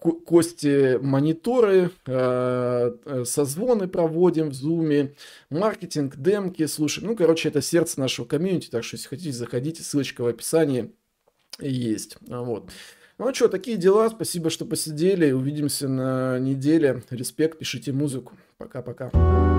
кости мониторы, э, э, созвоны проводим в Zoom, маркетинг, демки, слушай, ну, короче, это сердце нашего комьюнити, так что если хотите, заходите, ссылочка в описании. Есть. А вот. Ну а что, такие дела. Спасибо, что посидели. Увидимся на неделе. Респект, пишите музыку. Пока-пока.